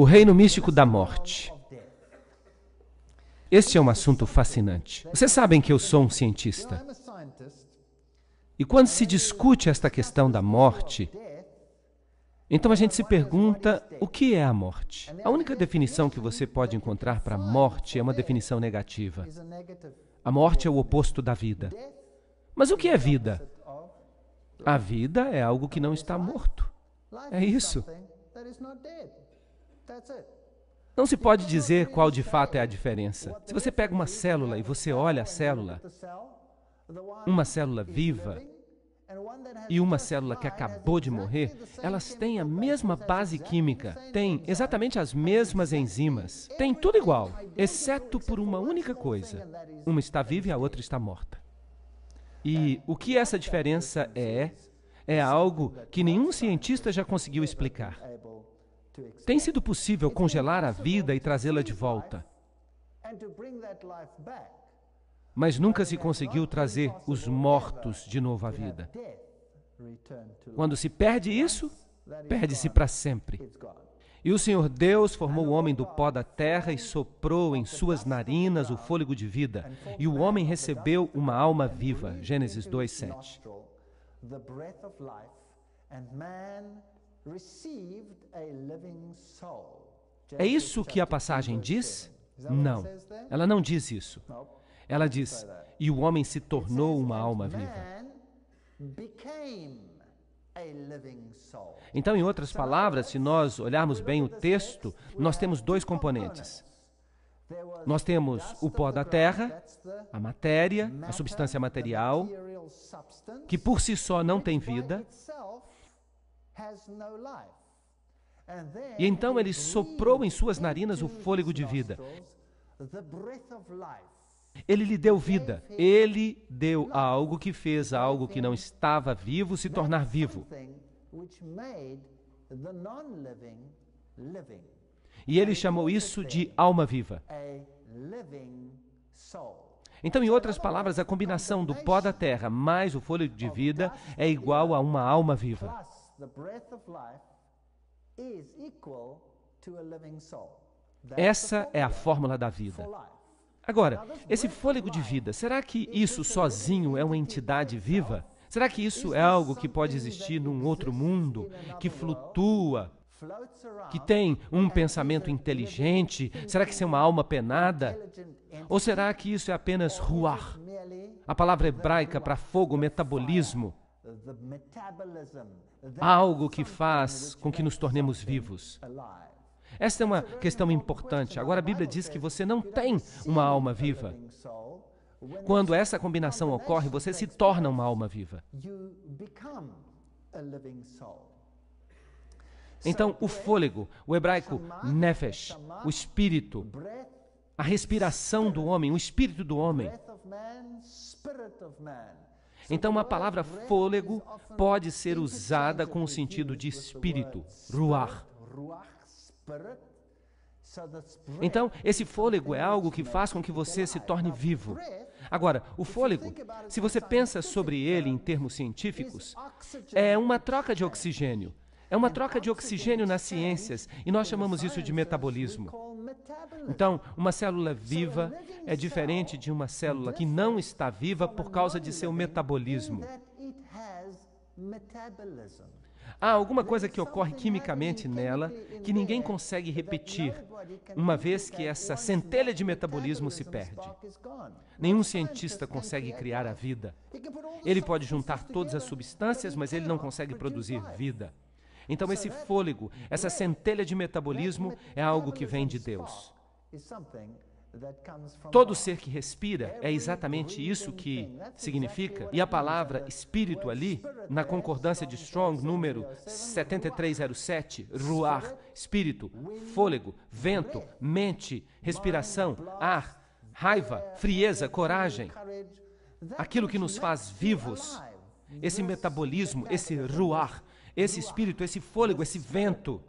o reino místico da morte. Este é um assunto fascinante. Vocês sabem que eu sou um cientista. E quando se discute esta questão da morte, então a gente se pergunta o que é a morte. A única definição que você pode encontrar para morte é uma definição negativa. A morte é o oposto da vida. Mas o que é vida? A vida é algo que não está morto. É isso. Não se pode dizer qual de fato é a diferença. Se você pega uma célula e você olha a célula, uma célula viva e uma célula que acabou de morrer, elas têm a mesma base química, têm exatamente as mesmas enzimas, têm tudo igual, exceto por uma única coisa: uma está viva e a outra está morta. E o que essa diferença é, é algo que nenhum cientista já conseguiu explicar. Tem sido possível congelar a vida e trazê-la de volta, mas nunca se conseguiu trazer os mortos de novo à vida. Quando se perde isso, perde-se para sempre. E o Senhor Deus formou o homem do pó da terra e soprou em suas narinas o fôlego de vida, e o homem recebeu uma alma viva. Gênesis 7. É isso que a passagem diz? Não, ela não diz isso. Ela diz: E o homem se tornou uma alma viva. Então, em outras palavras, se nós olharmos bem o texto, nós temos dois componentes. Nós temos o pó da terra, a matéria, a substância material, que por si só não tem vida, e então ele soprou em suas narinas o fôlego de vida. Ele lhe deu vida. Ele deu a algo que fez algo que não estava vivo se tornar vivo. E ele chamou isso de alma viva. Então, em outras palavras, a combinação do pó da terra mais o fôlego de vida é igual a uma alma viva. Essa é a fórmula da vida. Agora, esse fôlego de vida, será que isso sozinho é uma entidade viva? Será que isso é algo que pode existir num outro mundo, que flutua, que tem um pensamento inteligente? Será que isso é uma alma penada? Ou será que isso é apenas ruar? A palavra hebraica para fogo, metabolismo algo que faz com que nos tornemos vivos. Esta é uma questão importante. Agora, a Bíblia diz que você não tem uma alma viva. Quando essa combinação ocorre, você se torna uma alma viva. Então, o fôlego, o hebraico nefesh, o espírito, a respiração do homem, o espírito do homem, então, a palavra fôlego pode ser usada com o sentido de espírito, ruar. Então, esse fôlego é algo que faz com que você se torne vivo. Agora, o fôlego, se você pensa sobre ele em termos científicos, é uma troca de oxigênio. É uma troca de oxigênio nas ciências, e nós chamamos isso de metabolismo. Então, uma célula viva é diferente de uma célula que não está viva por causa de seu metabolismo. Há alguma coisa que ocorre quimicamente nela que ninguém consegue repetir, uma vez que essa centelha de metabolismo se perde. Nenhum cientista consegue criar a vida. Ele pode juntar todas as substâncias, mas ele não consegue produzir vida. Então, esse fôlego, essa centelha de metabolismo é algo que vem de Deus. Todo ser que respira é exatamente isso que significa, e a palavra espírito ali, na concordância de Strong, número 7307, ruar, espírito, fôlego, vento, mente, respiração, ar, raiva, frieza, coragem, aquilo que nos faz vivos, esse metabolismo, esse ruar, esse espírito, esse fôlego, esse vento.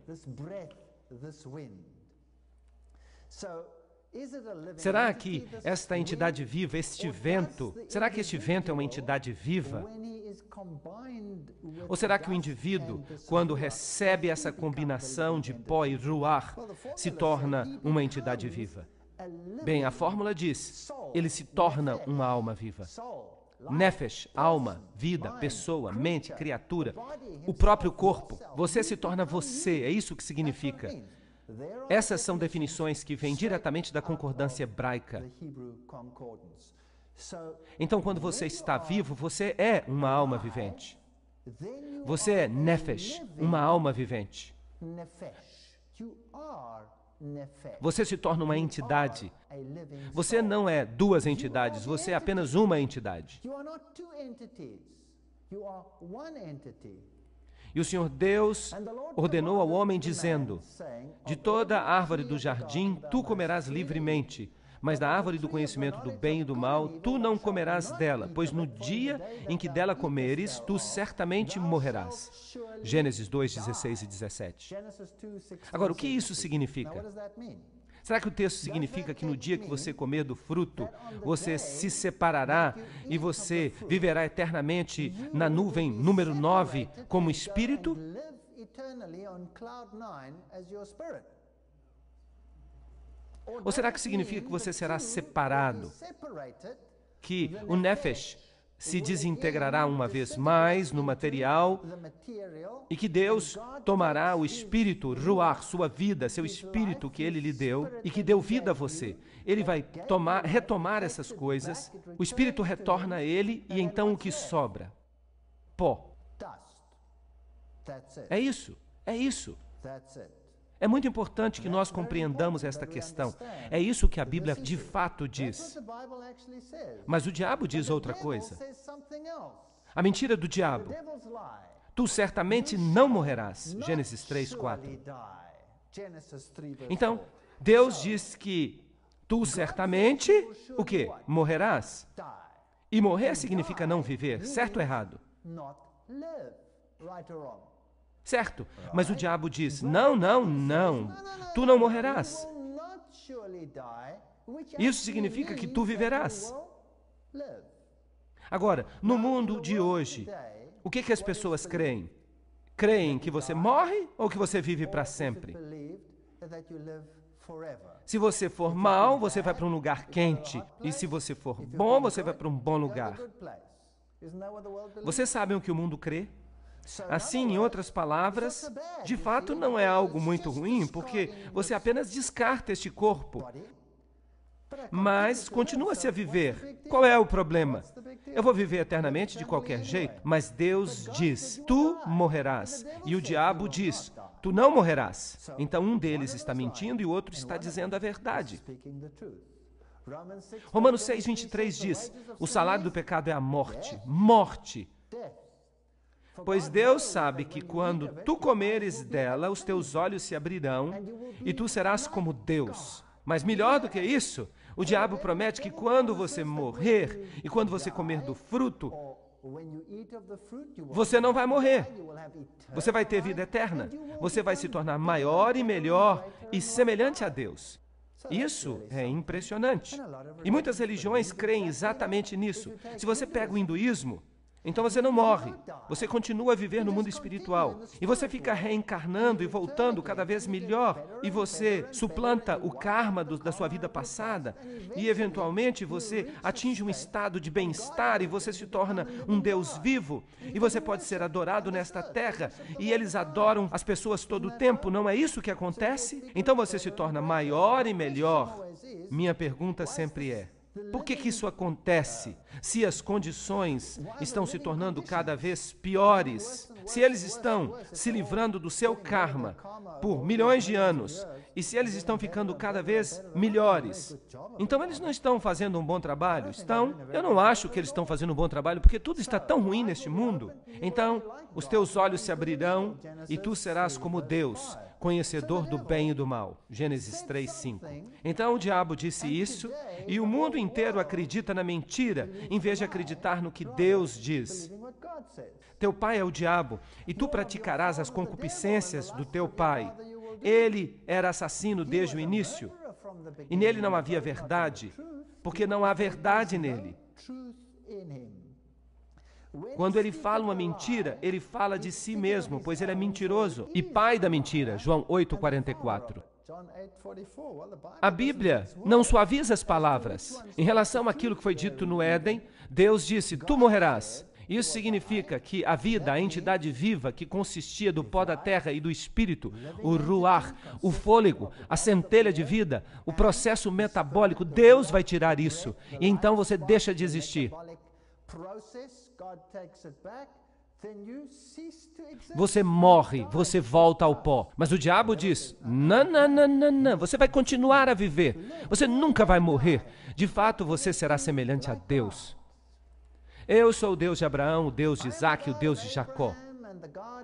Será que esta entidade viva, este vento, será que este vento é uma entidade viva? Ou será que o indivíduo, quando recebe essa combinação de pó e ruar, se torna uma entidade viva? Bem, a fórmula diz: ele se torna uma alma viva nefesh, alma, vida, pessoa, mente, criatura, o próprio corpo. Você se torna você, é isso que significa. Essas são definições que vêm diretamente da concordância hebraica. Então, quando você está vivo, você é uma alma vivente. Você é nefesh, uma alma vivente. Você se torna uma entidade. Você não é duas entidades, você é apenas uma entidade. E o Senhor Deus ordenou ao homem, dizendo: De toda árvore do jardim tu comerás livremente mas da árvore do conhecimento do bem e do mal, tu não comerás dela, pois no dia em que dela comeres, tu certamente morrerás. Gênesis 2, 16 e 17. Agora, o que isso significa? Será que o texto significa que no dia que você comer do fruto, você se separará e você viverá eternamente na nuvem número 9 como espírito? Ou será que significa que você será separado? Que o nefesh se desintegrará uma vez mais no material e que Deus tomará o espírito, ruar, sua vida, seu espírito que ele lhe deu e que deu vida a você. Ele vai tomar, retomar essas coisas, o espírito retorna a ele e então o que sobra? Pó. É isso, é isso. É muito importante que nós compreendamos esta questão. É isso que a Bíblia de fato diz. Mas o diabo diz outra coisa. A mentira do diabo. Tu certamente não morrerás. Gênesis 3, 4. Então, Deus diz que tu certamente, o quê? Morrerás. E morrer significa não viver, certo ou errado? Certo? Mas o diabo diz: Não, não, não, tu não morrerás. Isso significa que tu viverás. Agora, no mundo de hoje, o que, que as pessoas creem? Creem que você morre ou que você vive para sempre? Se você for mal, você vai para um lugar quente. E se você for bom, você vai para um bom lugar. Vocês sabem o que o mundo crê? Assim, em outras palavras, de fato não é algo muito ruim, porque você apenas descarta este corpo, mas continua-se a viver. Qual é o problema? Eu vou viver eternamente de qualquer jeito, mas Deus diz: Tu morrerás. E o diabo diz: Tu não morrerás. Então um deles está mentindo e o outro está dizendo a verdade. Romanos 6, 23 diz: O salário do pecado é a morte. Morte. Pois Deus né? sabe que quando né? tu comeres dela, os teus olhos se abrirão e tu serás como Deus. Mas melhor do que isso, o diabo promete que quando você morrer e quando você comer do fruto, você não vai morrer. Você vai ter vida eterna. Você vai se tornar maior e melhor e semelhante a Deus. Isso é impressionante. E muitas religiões creem exatamente nisso. Se você pega o hinduísmo, então você não morre. Você continua a viver no mundo espiritual. E você fica reencarnando e voltando cada vez melhor. E você suplanta o karma do, da sua vida passada. E eventualmente você atinge um estado de bem-estar e você se torna um Deus vivo. E você pode ser adorado nesta terra. E eles adoram as pessoas todo o tempo. Não é isso que acontece? Então você se torna maior e melhor. Minha pergunta sempre é: por que, que isso acontece se as condições estão se tornando cada vez piores? Se eles estão se livrando do seu karma por milhões de anos e se eles estão ficando cada vez melhores? Então eles não estão fazendo um bom trabalho? Estão? Eu não acho que eles estão fazendo um bom trabalho porque tudo está tão ruim neste mundo. Então os teus olhos se abrirão e tu serás como Deus conhecedor do bem e do mal. Gênesis 3, 5. Então o diabo disse isso, e o mundo inteiro acredita na mentira, em vez de acreditar no que Deus diz. Teu pai é o diabo, e tu praticarás as concupiscências do teu pai. Ele era assassino desde o início, e nele não havia verdade, porque não há verdade nele. Quando ele fala uma mentira, ele fala de si mesmo, pois ele é mentiroso e pai da mentira. João 8:44. A Bíblia não suaviza as palavras. Em relação àquilo que foi dito no Éden, Deus disse: Tu morrerás. Isso significa que a vida, a entidade viva que consistia do pó da terra e do espírito, o ruar, o fôlego, a centelha de vida, o processo metabólico, Deus vai tirar isso. E então você deixa de existir. Você morre, você volta ao pó. Mas o diabo diz: não, não, não, não, não, você vai continuar a viver. Você nunca vai morrer. De fato, você será semelhante a Deus. Eu sou o Deus de Abraão, o Deus de Isaac, o Deus de Jacó.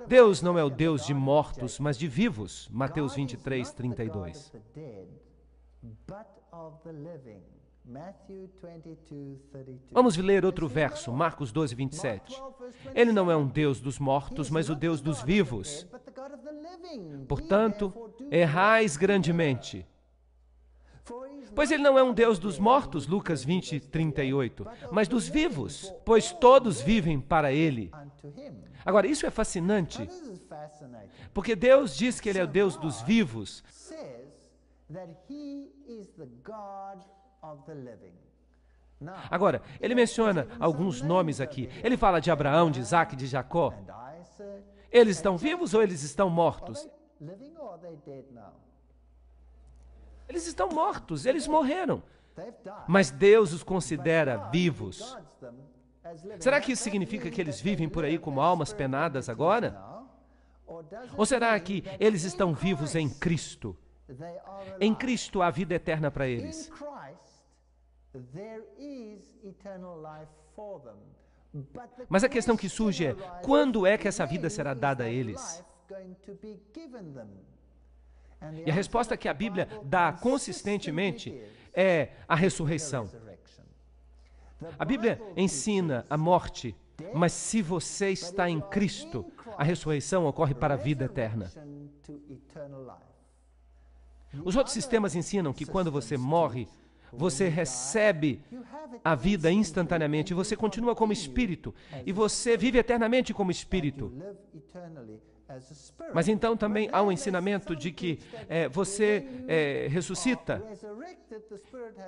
Deus não é o Deus de mortos, mas de vivos. Mateus 23, 32. Vamos ler outro verso, Marcos 12, 27. Ele não é um Deus dos mortos, mas o Deus dos vivos. Portanto, errais grandemente. Pois ele não é um Deus dos mortos, Lucas 20, 38, mas dos vivos, pois todos vivem para ele. Agora, isso é fascinante, porque Deus diz que ele é o Deus dos vivos. Agora, ele menciona alguns nomes aqui. Ele fala de Abraão, de Isaac, de Jacó. Eles estão vivos ou eles estão mortos? Eles estão mortos, eles morreram. Mas Deus os considera vivos. Será que isso significa que eles vivem por aí como almas penadas agora? Ou será que eles estão vivos em Cristo? Em Cristo há vida eterna para eles. Mas a questão que surge é: quando é que essa vida será dada a eles? E a resposta que a Bíblia dá consistentemente é a ressurreição. A Bíblia ensina a morte, mas se você está em Cristo, a ressurreição ocorre para a vida eterna. Os outros sistemas ensinam que quando você morre, você recebe a vida instantaneamente, você continua como espírito e você vive eternamente como espírito. Mas então também há um ensinamento de que é, você é, ressuscita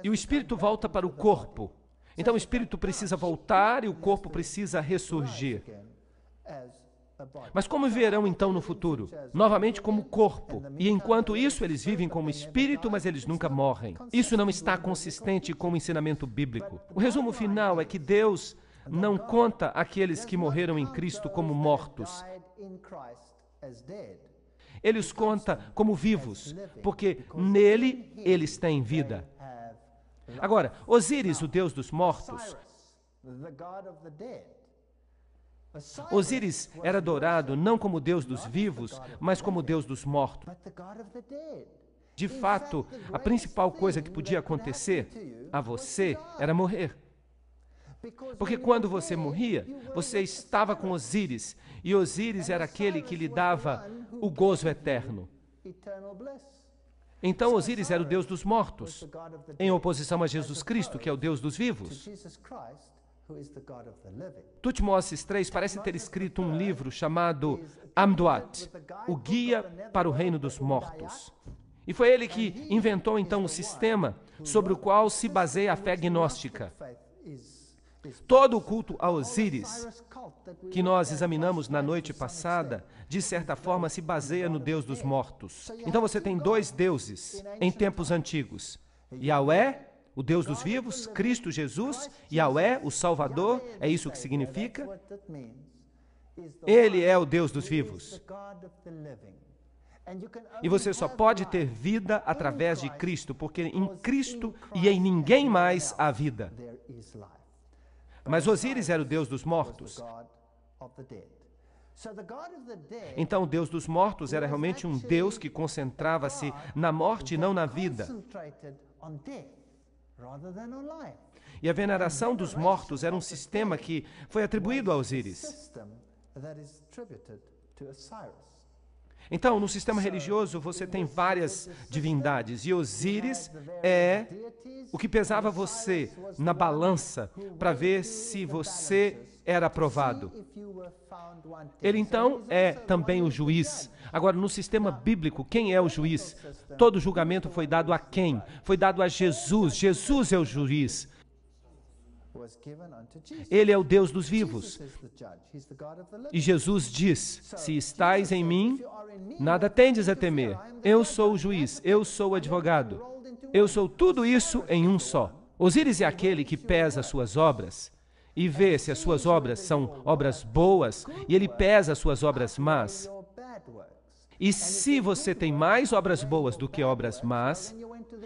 e o espírito volta para o corpo. Então o espírito precisa voltar e o corpo precisa ressurgir. Mas como verão então no futuro? Novamente como corpo. E enquanto isso, eles vivem como espírito, mas eles nunca morrem. Isso não está consistente com o ensinamento bíblico. O resumo final é que Deus não conta aqueles que morreram em Cristo como mortos. Ele os conta como vivos, porque nele eles têm vida. Agora, Osíris, o deus dos mortos, Osíris era adorado não como Deus dos vivos, mas como Deus dos mortos. De fato, a principal coisa que podia acontecer a você era morrer. Porque quando você morria, você estava com Osíris, e Osíris era aquele que lhe dava o gozo eterno. Então Osíris era o Deus dos mortos, em oposição a Jesus Cristo, que é o Deus dos vivos. Tutmosis III parece ter escrito um livro chamado Amduat, o Guia para o Reino dos Mortos. E foi ele que inventou então o sistema sobre o qual se baseia a fé gnóstica. Todo o culto a Osíris que nós examinamos na noite passada, de certa forma se baseia no Deus dos mortos. Então você tem dois deuses em tempos antigos: Yahweh o Deus dos vivos, Cristo Jesus, Yahweh, o Salvador, é isso que significa. Ele é o Deus dos vivos. E você só pode ter vida através de Cristo, porque em Cristo e em ninguém mais há vida. Mas Osíris era o Deus dos mortos. Então, o Deus dos mortos era realmente um Deus que concentrava-se na morte e não na vida. E a veneração dos mortos era um sistema que foi atribuído a Osíris. Então, no sistema religioso, você tem várias divindades, e Osíris é o que pesava você na balança para ver se você era aprovado. Ele então é também o juiz. Agora, no sistema bíblico, quem é o juiz? Todo julgamento foi dado a quem? Foi dado a Jesus. Jesus é o juiz. Ele é o Deus dos vivos. E Jesus diz: Se estais em mim, nada tendes a temer. Eu sou o juiz, eu sou o advogado. Eu sou tudo isso em um só. Osíris é aquele que pesa suas obras e vê se as suas obras são obras boas e ele pesa as suas obras más. E se você tem mais obras boas do que obras más,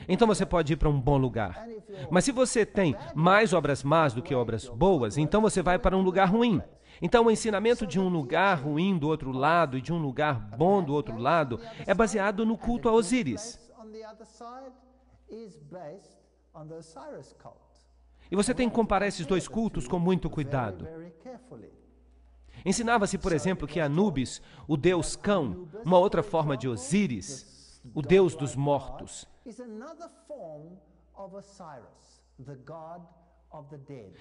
então você pode ir para um bom lugar. Mas se você tem mais obras más do que obras boas, então você vai para um lugar ruim. Então, o ensinamento de um lugar ruim do outro lado e de um lugar bom do outro lado é baseado no culto a Osíris. E você tem que comparar esses dois cultos com muito cuidado. Ensinava-se, por exemplo, que Anubis, o deus cão, uma outra forma de Osíris, o deus dos mortos,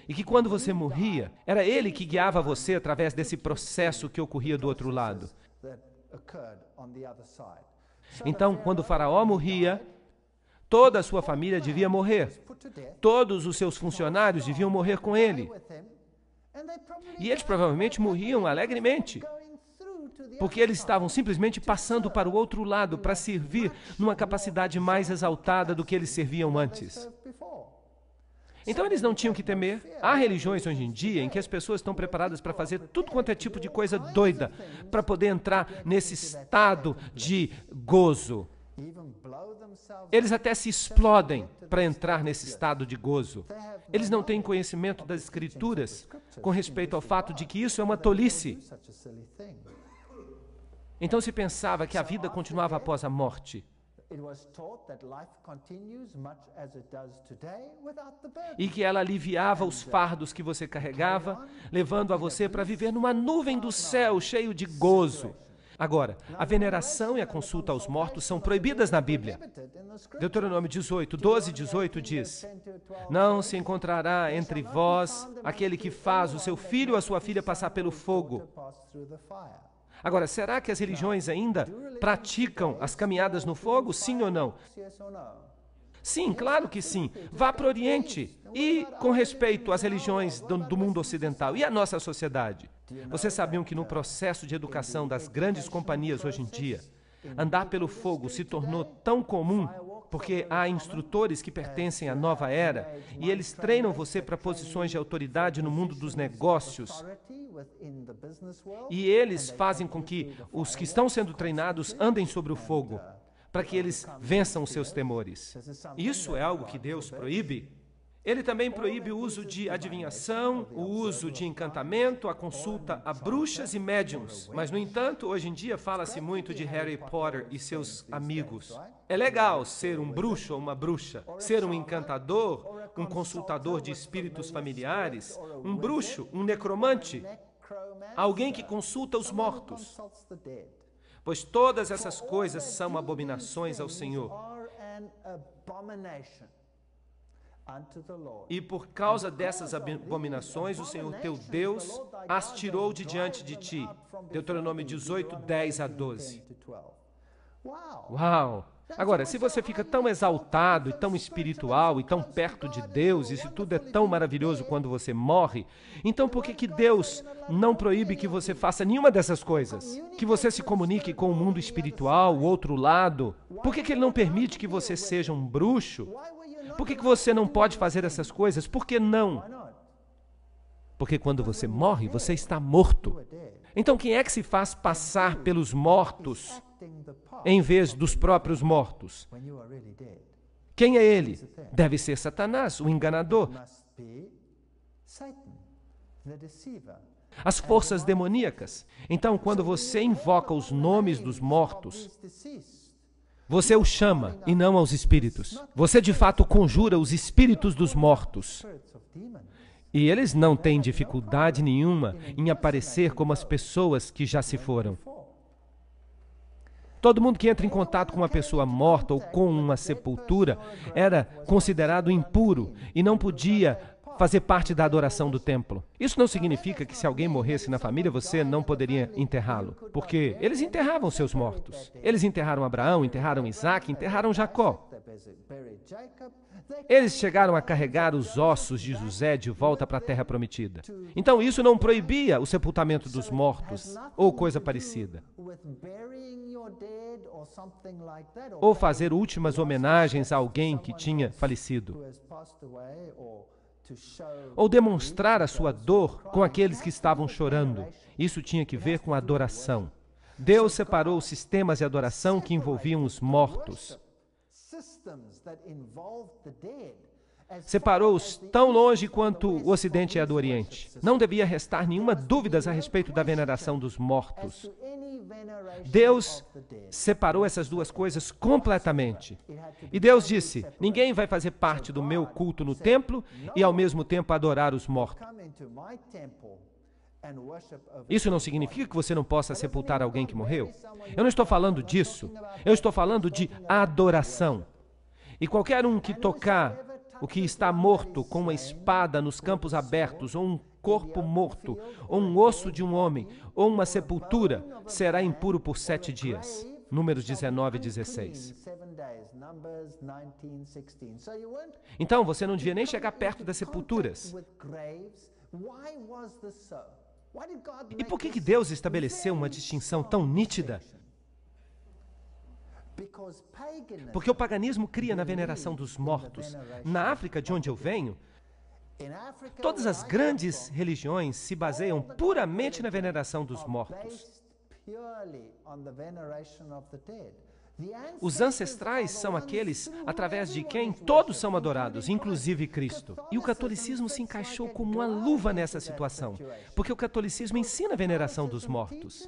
e que quando você morria, era ele que guiava você através desse processo que ocorria do outro lado. Então, quando o Faraó morria, Toda a sua família devia morrer. Todos os seus funcionários deviam morrer com ele. E eles provavelmente morriam alegremente, porque eles estavam simplesmente passando para o outro lado para servir numa capacidade mais exaltada do que eles serviam antes. Então eles não tinham que temer. Há religiões hoje em dia em que as pessoas estão preparadas para fazer tudo quanto é tipo de coisa doida para poder entrar nesse estado de gozo. Eles até se explodem para entrar nesse estado de gozo. Eles não têm conhecimento das Escrituras com respeito ao fato de que isso é uma tolice. Então se pensava que a vida continuava após a morte. E que ela aliviava os uh, fardos que você carregava, levando a você para viver numa nuvem do céu cheio de gozo. Agora, a veneração e a consulta aos mortos são proibidas na Bíblia. Deuteronômio 18, 12 e 18 diz: Não se encontrará entre vós aquele que faz o seu filho ou a sua filha passar pelo fogo. Agora, será que as religiões ainda praticam as caminhadas no fogo, sim ou não? Sim, claro que sim. Vá para o Oriente. E com respeito às religiões do, do mundo ocidental e à nossa sociedade. Vocês sabiam que no processo de educação das grandes companhias hoje em dia, andar pelo fogo se tornou tão comum porque há instrutores que pertencem à nova era e eles treinam você para posições de autoridade no mundo dos negócios. E eles fazem com que os que estão sendo treinados andem sobre o fogo para que eles vençam os seus temores. Isso é algo que Deus proíbe. Ele também proíbe o uso de adivinhação, o uso de encantamento, a consulta a bruxas e médiums. Mas, no entanto, hoje em dia fala-se muito de Harry Potter e seus amigos. É legal ser um bruxo ou uma bruxa, ser um encantador, um consultador de espíritos familiares, um bruxo, um necromante, alguém que consulta os mortos pois todas essas coisas são abominações ao Senhor. E por causa dessas abominações, o Senhor teu Deus as tirou de diante de ti. Deuteronômio 18, 10 a 12. Uau! Agora, se você fica tão exaltado e tão espiritual e tão perto de Deus, e se tudo é tão maravilhoso quando você morre, então por que, que Deus não proíbe que você faça nenhuma dessas coisas? Que você se comunique com o mundo espiritual, o outro lado? Por que, que Ele não permite que você seja um bruxo? Por que, que você não pode fazer essas coisas? Por que não? Porque quando você morre, você está morto. Então, quem é que se faz passar pelos mortos? em vez dos próprios mortos. Quem é ele? Deve ser Satanás, o enganador. As forças demoníacas. Então, quando você invoca os nomes dos mortos, você os chama e não aos espíritos. Você de fato conjura os espíritos dos mortos. E eles não têm dificuldade nenhuma em aparecer como as pessoas que já se foram. Todo mundo que entra em contato com uma pessoa morta ou com uma sepultura era considerado impuro e não podia fazer parte da adoração do templo. Isso não significa que se alguém morresse na família, você não poderia enterrá-lo, porque eles enterravam seus mortos. Eles enterraram Abraão, enterraram Isaac, enterraram Jacó. Eles chegaram a carregar os ossos de José de volta para a terra prometida. Então isso não proibia o sepultamento dos mortos ou coisa parecida. Ou fazer últimas homenagens a alguém que tinha falecido ou demonstrar a sua dor com aqueles que estavam chorando. Isso tinha que ver com adoração. Deus separou sistemas de adoração que envolviam os mortos separou-os tão longe quanto o Ocidente é do Oriente. Não devia restar nenhuma dúvida a respeito da veneração dos mortos. Deus separou essas duas coisas completamente. E Deus disse: Ninguém vai fazer parte do meu culto no templo e ao mesmo tempo adorar os mortos. Isso não significa que você não possa sepultar alguém que morreu. Eu não estou falando disso. Eu estou falando de adoração. E qualquer um que tocar o que está morto com uma espada nos campos abertos, ou um corpo morto, ou um osso de um homem, ou uma sepultura, será impuro por sete dias. Números 19 e 16. Então você não devia nem chegar perto das sepulturas. E por que, que Deus estabeleceu uma distinção tão nítida porque o paganismo cria na veneração dos mortos. Na África, de onde eu venho, todas as grandes religiões se baseiam puramente na veneração dos mortos. Os ancestrais são aqueles através de quem todos são adorados, inclusive Cristo. E o catolicismo se encaixou como uma luva nessa situação, porque o catolicismo ensina a veneração dos mortos.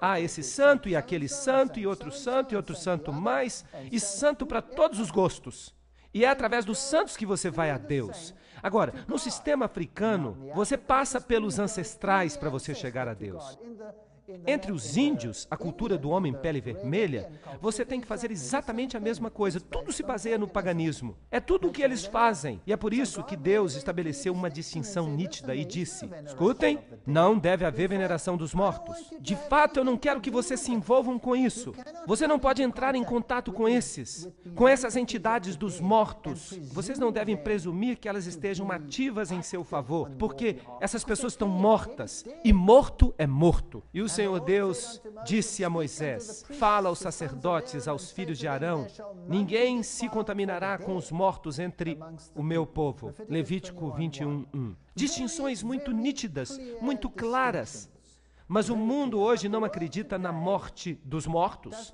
Há esse santo e aquele santo e outro santo e outro santo mais, e santo para todos os gostos. E é através dos santos que você vai a Deus. Agora, no sistema africano, você passa pelos ancestrais para você chegar a Deus. Entre os índios, a cultura do homem pele vermelha, você tem que fazer exatamente a mesma coisa. Tudo se baseia no paganismo. É tudo o que eles fazem. E é por isso que Deus estabeleceu uma distinção nítida e disse: escutem, não deve haver veneração dos mortos. De fato, eu não quero que vocês se envolvam com isso. Você não pode entrar em contato com esses, com essas entidades dos mortos. Vocês não devem presumir que elas estejam ativas em seu favor, porque essas pessoas estão mortas e morto é morto. E o Senhor Deus disse a Moisés: Fala aos sacerdotes, aos filhos de Arão: Ninguém se contaminará com os mortos entre o meu povo. Levítico 21, 1. Distinções muito nítidas, muito claras. Mas o mundo hoje não acredita na morte dos mortos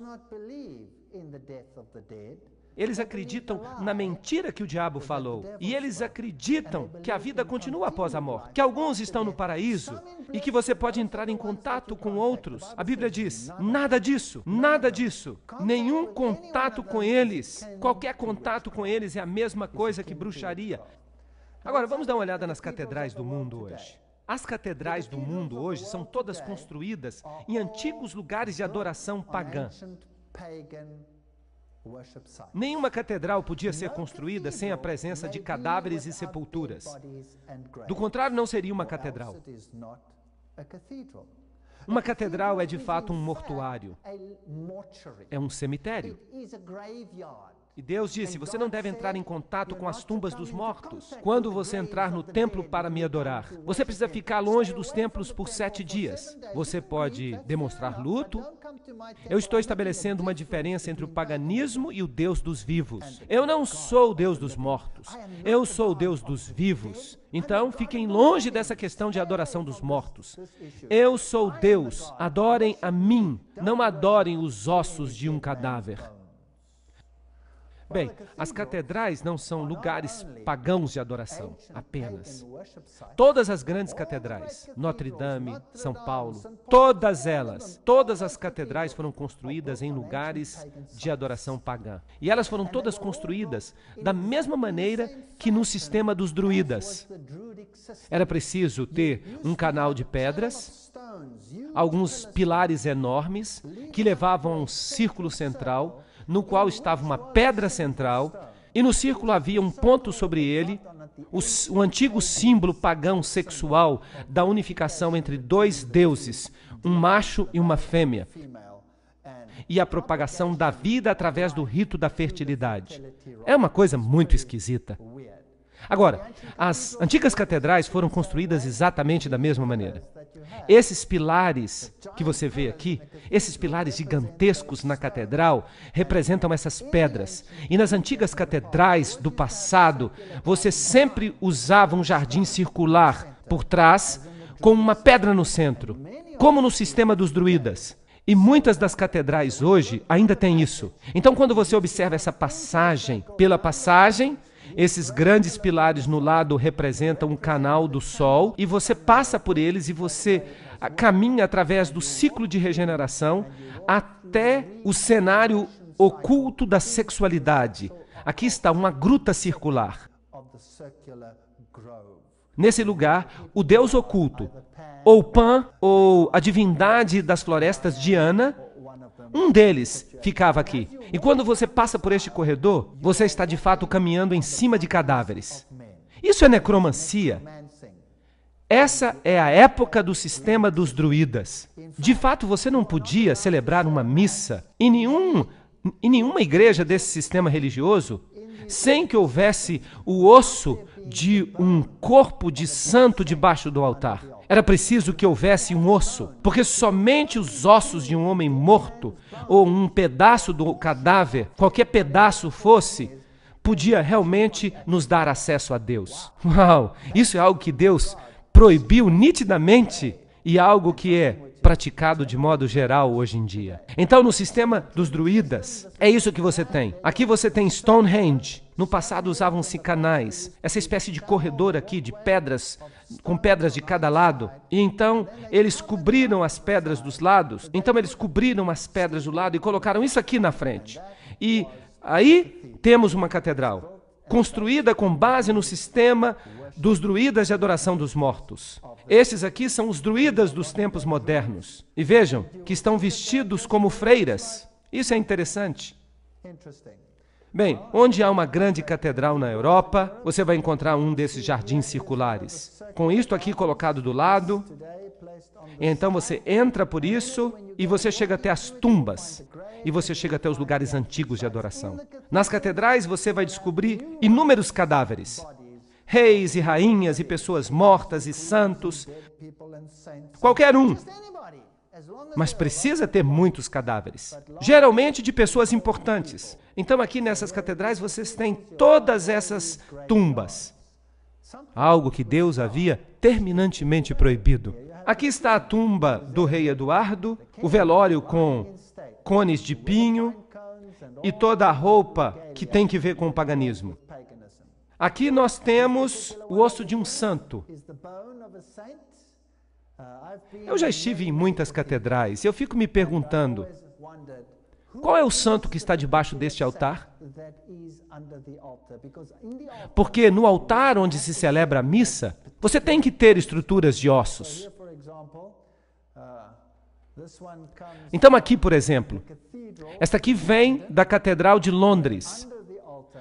eles acreditam na mentira que o diabo falou. E eles acreditam que a vida continua após a morte, que alguns estão no paraíso e que você pode entrar em contato com outros. A Bíblia diz: nada disso, nada disso. Nenhum contato com eles. Qualquer contato com eles é a mesma coisa que bruxaria. Agora, vamos dar uma olhada nas catedrais do mundo hoje. As catedrais do mundo hoje são todas construídas em antigos lugares de adoração pagã. Nenhuma catedral podia ser construída sem a presença de cadáveres e sepulturas. Do contrário, não seria uma catedral. Uma catedral é de fato um mortuário. É um cemitério. E Deus disse: então Você não deve entrar em contato com as tumbas dos mortos quando você entrar no templo né, para me adorar. Você precisa ficar longe dos templos por sete dias. Você pode demonstrar luto. Eu estou estabelecendo uma diferença entre o paganismo e o Deus dos vivos. Eu não sou o Deus dos mortos. Então, Eu sou o Deus dos vivos. Então, fiquem longe dessa questão de adoração dos mortos. Eu sou Deus. Adorem a mim. Não adorem os ossos de um cadáver. Bem, as catedrais não são lugares pagãos de adoração, apenas. Todas as grandes catedrais, Notre Dame, São Paulo, todas elas, todas as catedrais foram construídas em lugares de adoração pagã. E elas foram todas construídas da mesma maneira que no sistema dos druidas. Era preciso ter um canal de pedras, alguns pilares enormes que levavam a um círculo central no qual estava uma pedra central, e no círculo havia um ponto sobre ele, o, o antigo símbolo pagão sexual da unificação entre dois deuses, um macho e uma fêmea, e a propagação da vida através do rito da fertilidade. É uma coisa muito esquisita. Agora, as antigas catedrais foram construídas exatamente da mesma maneira. É. Esses pilares que você vê aqui, esses pilares gigantescos na catedral, representam essas pedras. E nas antigas catedrais do passado, você sempre usava um jardim circular por trás, com uma pedra no centro, como no sistema dos druidas. E muitas das catedrais hoje ainda têm isso. Então, quando você observa essa passagem pela passagem, esses grandes pilares no lado representam um canal do sol e você passa por eles e você ah, caminha através do ciclo de regeneração até o cenário oculto da sexualidade. Aqui está uma gruta circular. Nesse lugar, o deus oculto, ou Pan, ou a divindade das florestas Diana, um deles ficava aqui. E quando você passa por este corredor, você está de fato caminhando em cima de cadáveres. Isso é necromancia. Essa é a época do sistema dos druidas. De fato, você não podia celebrar uma missa em, nenhum, em nenhuma igreja desse sistema religioso sem que houvesse o osso de um corpo de santo debaixo do altar. Era preciso que houvesse um osso, porque somente os ossos de um homem morto ou um pedaço do cadáver, qualquer pedaço fosse, podia realmente nos dar acesso a Deus. Uau! Isso é algo que Deus proibiu nitidamente e é algo que é praticado de modo geral hoje em dia. Então, no sistema dos druidas, é isso que você tem. Aqui você tem Stonehenge, no passado usavam-se canais, essa espécie de corredor aqui de pedras, com pedras de cada lado. E então eles cobriram as pedras dos lados. Então eles cobriram as pedras do lado e colocaram isso aqui na frente. E aí temos uma catedral construída com base no sistema dos druidas de adoração dos mortos. Esses aqui são os druidas dos tempos modernos. E vejam que estão vestidos como freiras. Isso é interessante. Bem, onde há uma grande catedral na Europa, você vai encontrar um desses jardins circulares, com isto aqui colocado do lado. Então você entra por isso e você chega até as tumbas e você chega até os lugares antigos de adoração. Nas catedrais você vai descobrir inúmeros cadáveres. Reis e rainhas e pessoas mortas e santos. Qualquer um mas precisa ter muitos cadáveres, geralmente de pessoas importantes. Então, aqui nessas catedrais, vocês têm todas essas tumbas, algo que Deus havia terminantemente proibido. Aqui está a tumba do rei Eduardo, o velório com cones de pinho e toda a roupa que tem que ver com o paganismo. Aqui nós temos o osso de um santo. Ah, eu já estive em muitas catedrais e eu fico me perguntando: qual é o santo que está debaixo deste altar? Porque no altar onde se celebra a missa, você tem que ter estruturas de ossos. Então, aqui, por exemplo, esta aqui vem da Catedral de Londres.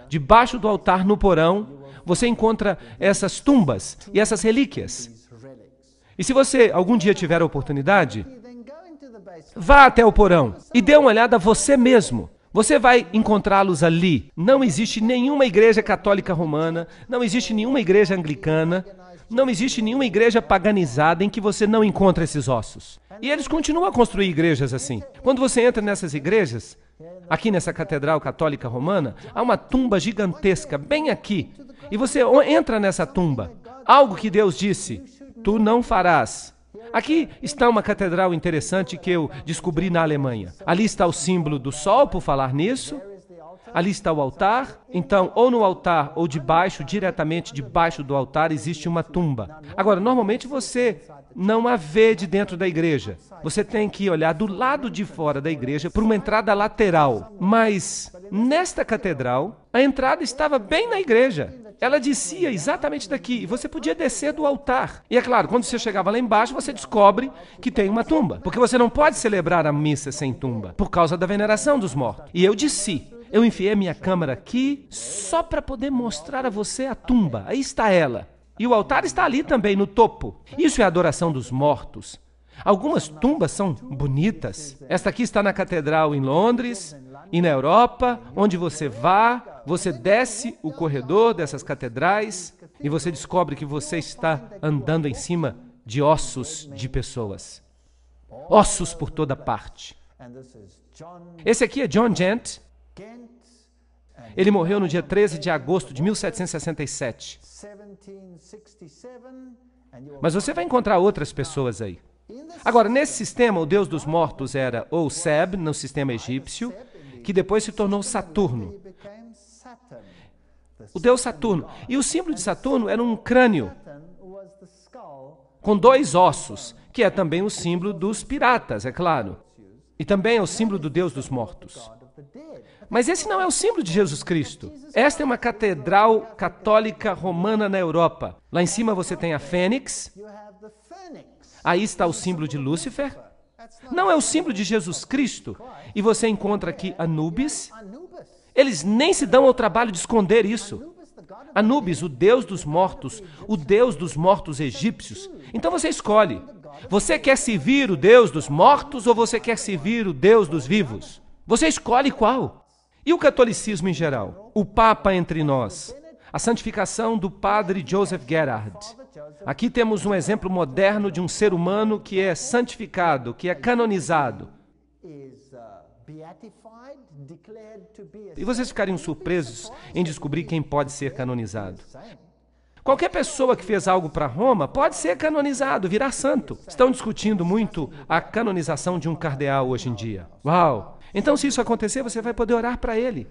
Debaixo do altar, no porão, você encontra essas tumbas e essas relíquias. E se você algum dia tiver a oportunidade, vá até o porão e dê uma olhada você mesmo. Você vai encontrá-los ali. Não existe nenhuma igreja católica romana, não existe nenhuma igreja anglicana, não existe nenhuma igreja paganizada em que você não encontre esses ossos. E eles continuam a construir igrejas assim. Quando você entra nessas igrejas, aqui nessa catedral católica romana, há uma tumba gigantesca, bem aqui. E você entra nessa tumba. Algo que Deus disse: tu não farás. Aqui está uma catedral interessante que eu descobri na Alemanha. Ali está o símbolo do sol, por falar nisso. Ali está o altar. Então, ou no altar ou debaixo, diretamente debaixo do altar, existe uma tumba. Agora, normalmente você não a vê de dentro da igreja. Você tem que olhar do lado de fora da igreja para uma entrada lateral. Mas nesta catedral, a entrada estava bem na igreja. Ela descia exatamente daqui. E você podia descer do altar. E é claro, quando você chegava lá embaixo, você descobre que tem uma tumba. Porque você não pode celebrar a missa sem tumba, por causa da veneração dos mortos. E eu disse. Eu enfiei a minha câmera aqui só para poder mostrar a você a tumba. Aí está ela. E o altar está ali também, no topo. Isso é adoração dos mortos. Algumas tumbas são bonitas. Esta aqui está na catedral em Londres e na Europa, onde você vá, você desce o corredor dessas catedrais e você descobre que você está andando em cima de ossos de pessoas. Ossos por toda parte. Esse aqui é John Gent, ele morreu no dia 13 de agosto de 1767. Mas você vai encontrar outras pessoas aí. Agora, nesse sistema, o deus dos mortos era ou Seb, no sistema egípcio, que depois se tornou Saturno. O deus Saturno. E o símbolo de Saturno era um crânio com dois ossos, que é também o símbolo dos piratas, é claro. E também é o símbolo do deus dos mortos. Mas esse não é o símbolo de Jesus Cristo. Esta é uma catedral católica romana na Europa. Lá em cima você tem a fênix. Aí está o símbolo de Lúcifer. Não é o símbolo de Jesus Cristo. E você encontra aqui Anubis. Eles nem se dão ao trabalho de esconder isso. Anubis, o deus dos mortos, o deus dos mortos egípcios. Então você escolhe. Você quer servir o deus dos mortos ou você quer servir o deus dos vivos? Você escolhe qual. E o catolicismo em geral? O Papa entre nós. A santificação do padre Joseph Gerard. Aqui temos um exemplo moderno de um ser humano que é santificado, que é canonizado. E vocês ficariam surpresos em descobrir quem pode ser canonizado. Qualquer pessoa que fez algo para Roma pode ser canonizado, virar santo. Estão discutindo muito a canonização de um cardeal hoje em dia. Uau! Então, se isso acontecer, você vai poder orar para ele.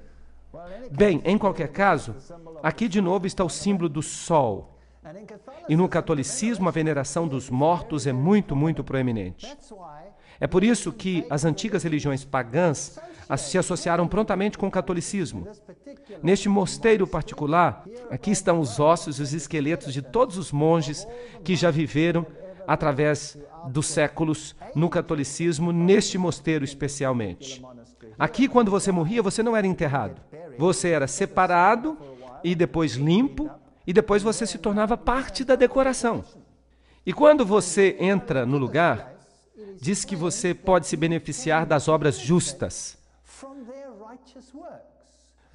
Bem, em qualquer caso, aqui de novo está o símbolo do sol. E no catolicismo, a veneração dos mortos é muito, muito proeminente. É por isso que as antigas religiões pagãs se associaram prontamente com o catolicismo. Neste mosteiro particular, aqui estão os ossos e os esqueletos de todos os monges que já viveram através dos séculos no catolicismo, neste mosteiro especialmente. Aqui, quando você morria, você não era enterrado. Você era separado e depois limpo, e depois você se tornava parte da decoração. E quando você entra no lugar, diz que você pode se beneficiar das obras justas.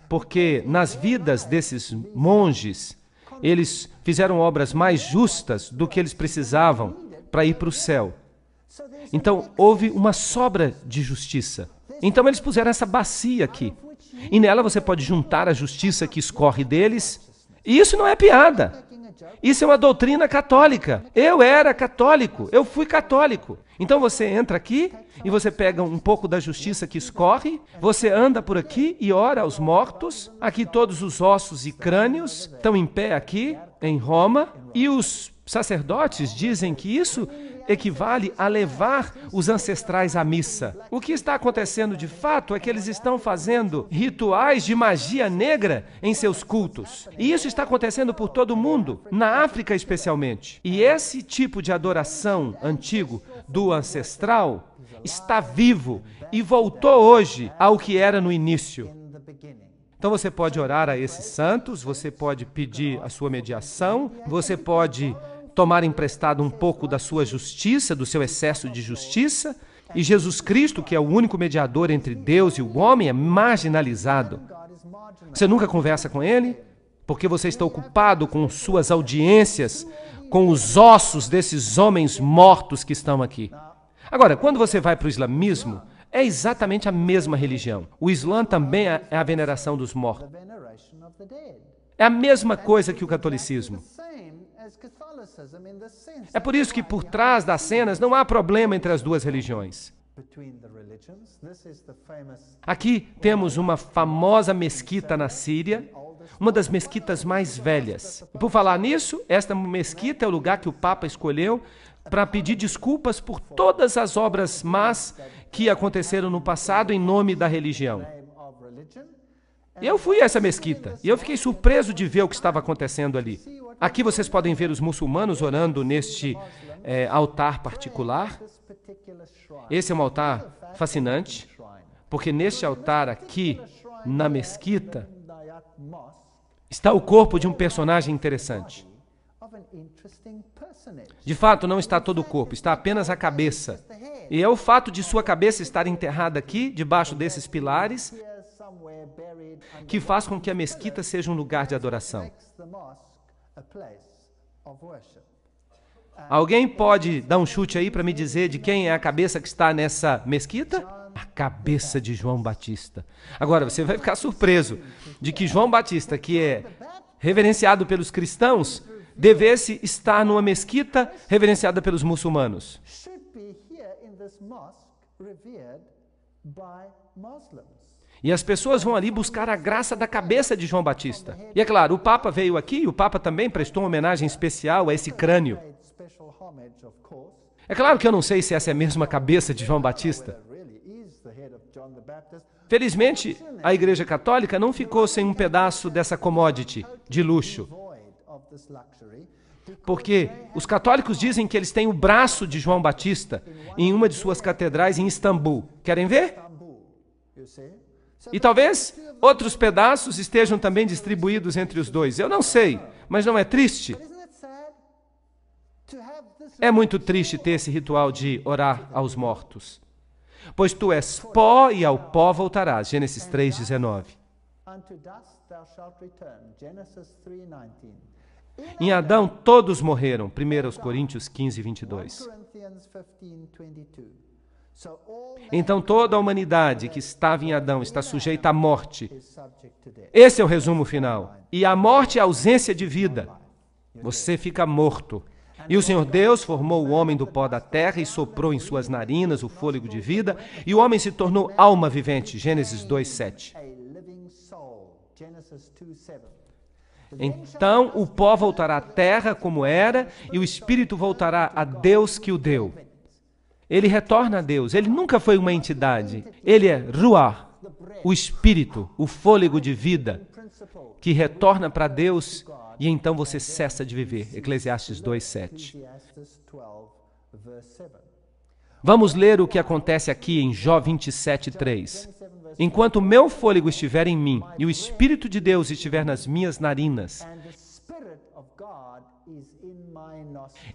Porque nas vidas desses monges, eles fizeram obras mais justas do que eles precisavam para ir para o céu. Então houve uma sobra de justiça. Então eles puseram essa bacia aqui. E nela você pode juntar a justiça que escorre deles. E isso não é piada. Isso é uma doutrina católica. Eu era católico, eu fui católico. Então você entra aqui e você pega um pouco da justiça que escorre, você anda por aqui e ora aos mortos. Aqui todos os ossos e crânios estão em pé aqui em Roma e os Sacerdotes dizem que isso equivale a levar os ancestrais à missa. O que está acontecendo de fato é que eles estão fazendo rituais de magia negra em seus cultos. E isso está acontecendo por todo o mundo, na África especialmente. E esse tipo de adoração antigo do ancestral está vivo e voltou hoje ao que era no início. Então você pode orar a esses santos, você pode pedir a sua mediação, você pode tomar emprestado um pouco da sua justiça, do seu excesso de justiça, e Jesus Cristo, que é o único mediador entre Deus e o homem, é marginalizado. Você nunca conversa com ele, porque você está ocupado com suas audiências, com os ossos desses homens mortos que estão aqui. Agora, quando você vai para o islamismo, é exatamente a mesma religião. O Islã também é a veneração dos mortos. É a mesma coisa que o catolicismo. É por isso que por trás das cenas não há problema entre as duas religiões. Aqui temos uma famosa mesquita na Síria, uma das mesquitas mais velhas. E por falar nisso, esta mesquita é o lugar que o Papa escolheu para pedir desculpas por todas as obras más que aconteceram no passado em nome da religião. Eu fui a essa mesquita e eu fiquei surpreso de ver o que estava acontecendo ali. Aqui vocês podem ver os muçulmanos orando neste é, altar particular. Esse é um altar fascinante, porque neste altar aqui, na mesquita, está o corpo de um personagem interessante. De fato, não está todo o corpo, está apenas a cabeça. E é o fato de sua cabeça estar enterrada aqui, debaixo desses pilares, que faz com que a mesquita seja um lugar de adoração. Alguém pode dar um chute aí para me dizer de quem é a cabeça que está nessa mesquita? A cabeça de João Batista. Agora, você vai ficar surpreso de que João Batista, que é reverenciado pelos cristãos, devesse estar numa mesquita reverenciada pelos muçulmanos. E as pessoas vão ali buscar a graça da cabeça de João Batista. E é claro, o Papa veio aqui e o Papa também prestou uma homenagem especial a esse crânio. É claro que eu não sei se essa é a mesma cabeça de João Batista. Felizmente, a Igreja Católica não ficou sem um pedaço dessa commodity de luxo. Porque os católicos dizem que eles têm o braço de João Batista em uma de suas catedrais em Istambul. Querem ver? E talvez outros pedaços estejam também distribuídos entre os dois. Eu não sei, mas não é triste? É muito triste ter esse ritual de orar aos mortos. Pois tu és pó e ao pó voltarás. Gênesis 3,19. Em Adão todos morreram. 1 Coríntios 15, 22. Então toda a humanidade que estava em Adão está sujeita à morte. Esse é o resumo final. E a morte é a ausência de vida. Você fica morto. E o Senhor Deus formou o homem do pó da terra e soprou em suas narinas o fôlego de vida, e o homem se tornou alma vivente. Gênesis 2:7. Então o pó voltará à terra como era, e o espírito voltará a Deus que o deu. Ele retorna a Deus. Ele nunca foi uma entidade. Ele é Ruah, o espírito, o fôlego de vida que retorna para Deus e então você cessa de viver. Eclesiastes 2:7. Vamos ler o que acontece aqui em Jó 27:3. Enquanto o meu fôlego estiver em mim e o espírito de Deus estiver nas minhas narinas,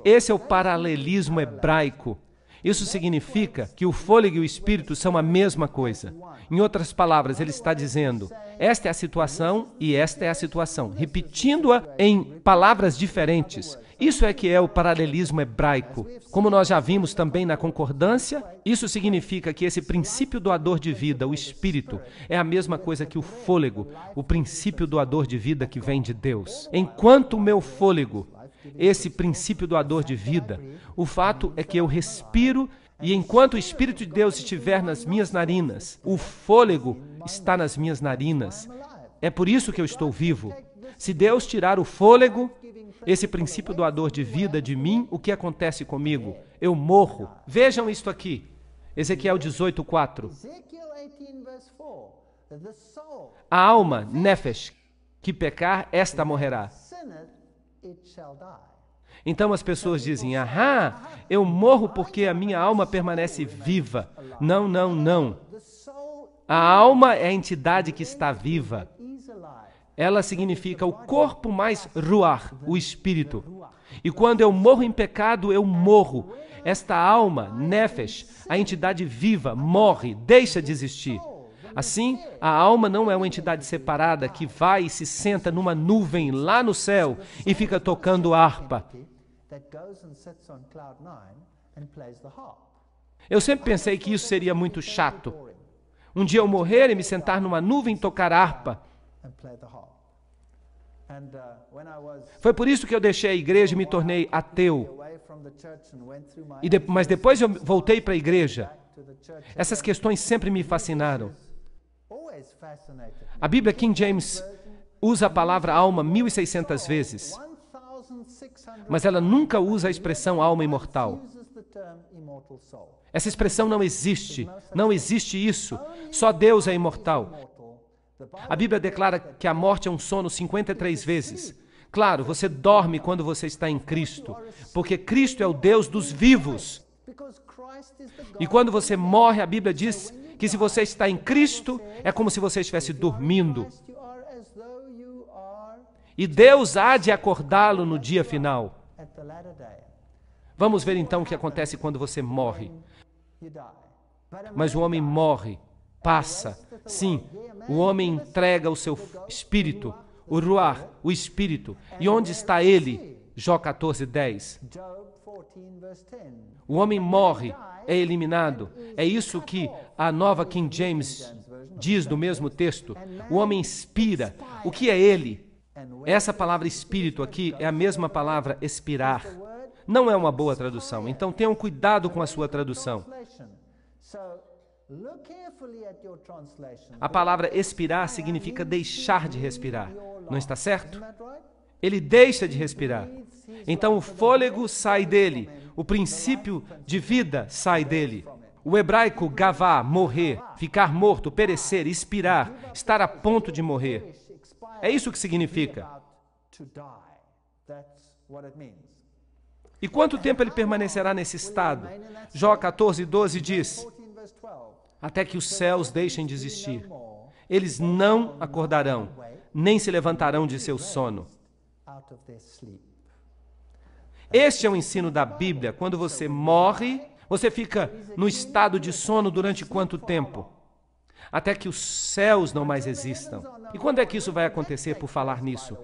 esse é o paralelismo hebraico isso significa que o fôlego e o espírito são a mesma coisa. Em outras palavras, ele está dizendo: esta é a situação e esta é a situação, repetindo-a em palavras diferentes. Isso é que é o paralelismo hebraico. Como nós já vimos também na concordância, isso significa que esse princípio doador de vida, o espírito, é a mesma coisa que o fôlego, o princípio doador de vida que vem de Deus. Enquanto o meu fôlego esse princípio doador de vida. O fato é que eu respiro e enquanto o Espírito de Deus estiver nas minhas narinas, o fôlego está nas minhas narinas. É por isso que eu estou vivo. Se Deus tirar o fôlego, esse princípio doador de vida de mim, o que acontece comigo? Eu morro. Vejam isto aqui. Ezequiel 18, 4. A alma, nefesh, que pecar, esta morrerá. Então as pessoas então, dizem: então, Ahá, eu morro porque a minha alma permanece viva. Não, não, não. A alma é a entidade que está viva. Ela significa o corpo mais ruar, o espírito. E quando eu morro em pecado, eu morro. Esta alma, nefesh, a entidade viva, morre, deixa de existir. Assim, a alma não é uma entidade separada que vai e se senta numa nuvem lá no céu e fica tocando harpa. Eu sempre pensei que isso seria muito chato. Um dia eu morrer e me sentar numa nuvem e tocar harpa. Foi por isso que eu deixei a igreja e me tornei ateu. E de, mas depois eu voltei para a igreja. Essas questões sempre me fascinaram. A Bíblia King James usa a palavra alma 1.600 vezes, mas ela nunca usa a expressão alma imortal. Essa expressão não existe, não existe isso. Só Deus é imortal. A Bíblia declara que a morte é um sono 53 vezes. Claro, você dorme quando você está em Cristo, porque Cristo é o Deus dos vivos. E quando você morre, a Bíblia diz que se você está em Cristo, é como se você estivesse dormindo. E Deus há de acordá-lo no dia final. Vamos ver então o que acontece quando você morre. Mas o homem morre, passa. Sim, o homem entrega o seu espírito, o ruar, o espírito. E onde está ele? Jó 14, 10. O homem morre, é eliminado. É isso que a nova King James diz do mesmo texto. O homem expira. O que é ele? Essa palavra espírito aqui é a mesma palavra expirar. Não é uma boa tradução, então tenham cuidado com a sua tradução. A palavra expirar significa deixar de respirar, não está certo? ele deixa de respirar. Então o fôlego sai dele, o princípio de vida sai dele. O hebraico gavá, morrer, ficar morto, perecer, expirar, estar a ponto de morrer. É isso que significa. E quanto tempo ele permanecerá nesse estado? Jó 14, 12 diz: Até que os céus deixem de existir. Eles não acordarão, nem se levantarão de seu sono. Este é o ensino da Bíblia. Quando você morre, você fica no estado de sono durante quanto tempo? Até que os céus não mais existam. E quando é que isso vai acontecer por falar nisso?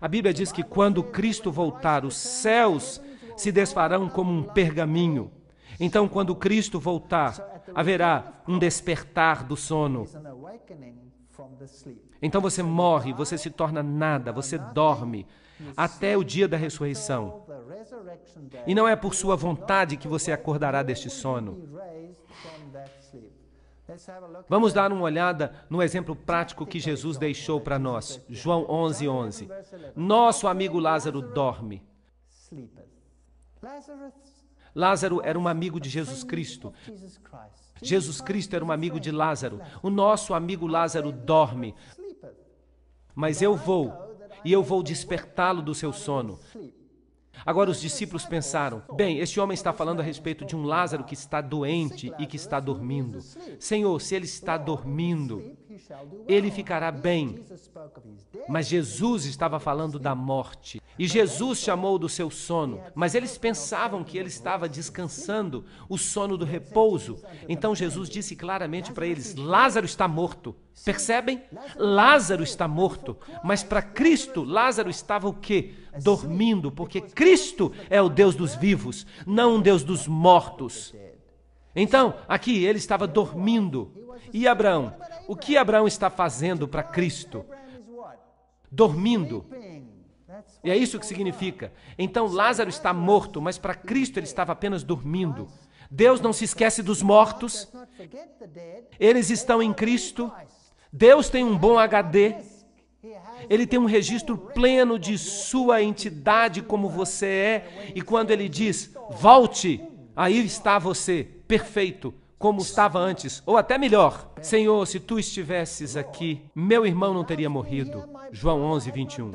A Bíblia diz que quando Cristo voltar, os céus se desfarão como um pergaminho. Então, quando Cristo voltar, haverá um despertar do sono. Então você morre, você se torna nada, você dorme até o dia da ressurreição. E não é por sua vontade que você acordará deste sono. Vamos dar uma olhada no exemplo prático que Jesus deixou para nós. João 11:11. 11. Nosso amigo Lázaro dorme. Lázaro era um amigo de Jesus Cristo. Jesus Cristo era um amigo de Lázaro. O nosso amigo Lázaro dorme. Mas eu vou, e eu vou despertá-lo do seu sono. Agora os discípulos pensaram: bem, este homem está falando a respeito de um Lázaro que está doente e que está dormindo. Senhor, se ele está dormindo, ele ficará bem. Mas Jesus estava falando da morte. E Jesus chamou do seu sono. Mas eles pensavam que ele estava descansando, o sono do repouso. Então Jesus disse claramente para eles: Lázaro está morto. Percebem? Lázaro está morto. Mas para Cristo, Lázaro estava o quê? Dormindo, porque Cristo é o Deus dos vivos, não um Deus dos mortos. Então, aqui ele estava dormindo. E Abraão? O que Abraão está fazendo para Cristo? Dormindo. E é isso que significa. Então Lázaro está morto, mas para Cristo ele estava apenas dormindo. Deus não se esquece dos mortos. Eles estão em Cristo. Deus tem um bom HD. Ele tem um registro pleno de sua entidade como você é. E quando ele diz: "Volte", aí está você, perfeito, como estava antes, ou até melhor. Senhor, se tu estivesses aqui, meu irmão não teria morrido. João 11, 21.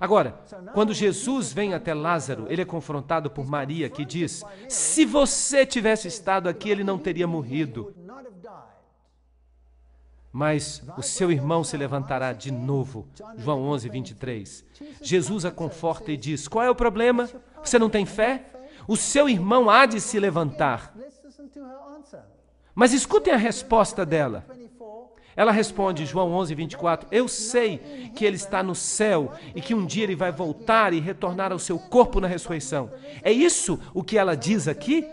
Agora, quando Jesus vem até Lázaro, ele é confrontado por Maria, que diz: Se você tivesse estado aqui, ele não teria morrido. Mas o seu irmão se levantará de novo. João 11, 23. Jesus a conforta e diz: Qual é o problema? Você não tem fé? O seu irmão há de se levantar. Mas escutem a resposta dela. Ela responde, João 11, 24: Eu sei que ele está no céu e que um dia ele vai voltar e retornar ao seu corpo na ressurreição. É isso o que ela diz aqui?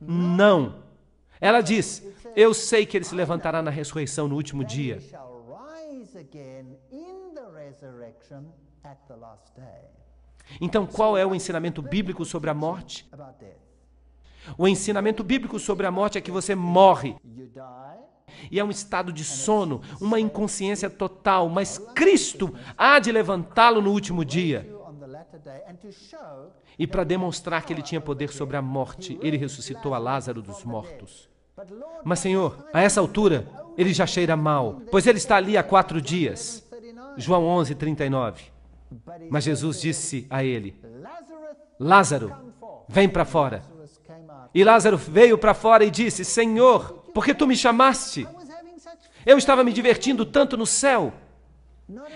Não. Ela diz: Eu sei que ele se levantará na ressurreição no último dia. Então, qual é o ensinamento bíblico sobre a morte? O ensinamento bíblico sobre a morte é que você morre. E é um estado de sono, uma inconsciência total, mas Cristo há de levantá-lo no último dia. E para demonstrar que ele tinha poder sobre a morte, ele ressuscitou a Lázaro dos mortos. Mas, Senhor, a essa altura, ele já cheira mal, pois ele está ali há quatro dias. João 11, 39. Mas Jesus disse a ele: Lázaro, vem para fora. E Lázaro veio para fora e disse: Senhor, porque tu me chamaste? Eu estava me divertindo tanto no céu.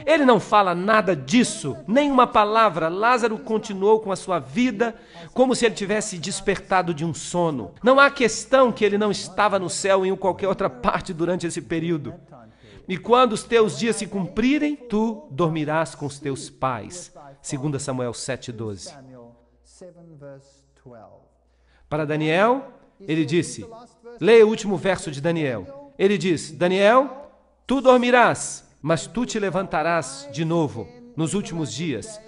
Ele não fala nada disso, nem uma palavra. Lázaro continuou com a sua vida como se ele tivesse despertado de um sono. Não há questão que ele não estava no céu em qualquer outra parte durante esse período. E quando os teus dias se cumprirem, tu dormirás com os teus pais. 2 Samuel 7,12. Para Daniel, ele disse: leia o último verso de Daniel. Ele diz: Daniel, tu dormirás, mas tu te levantarás de novo nos últimos dias.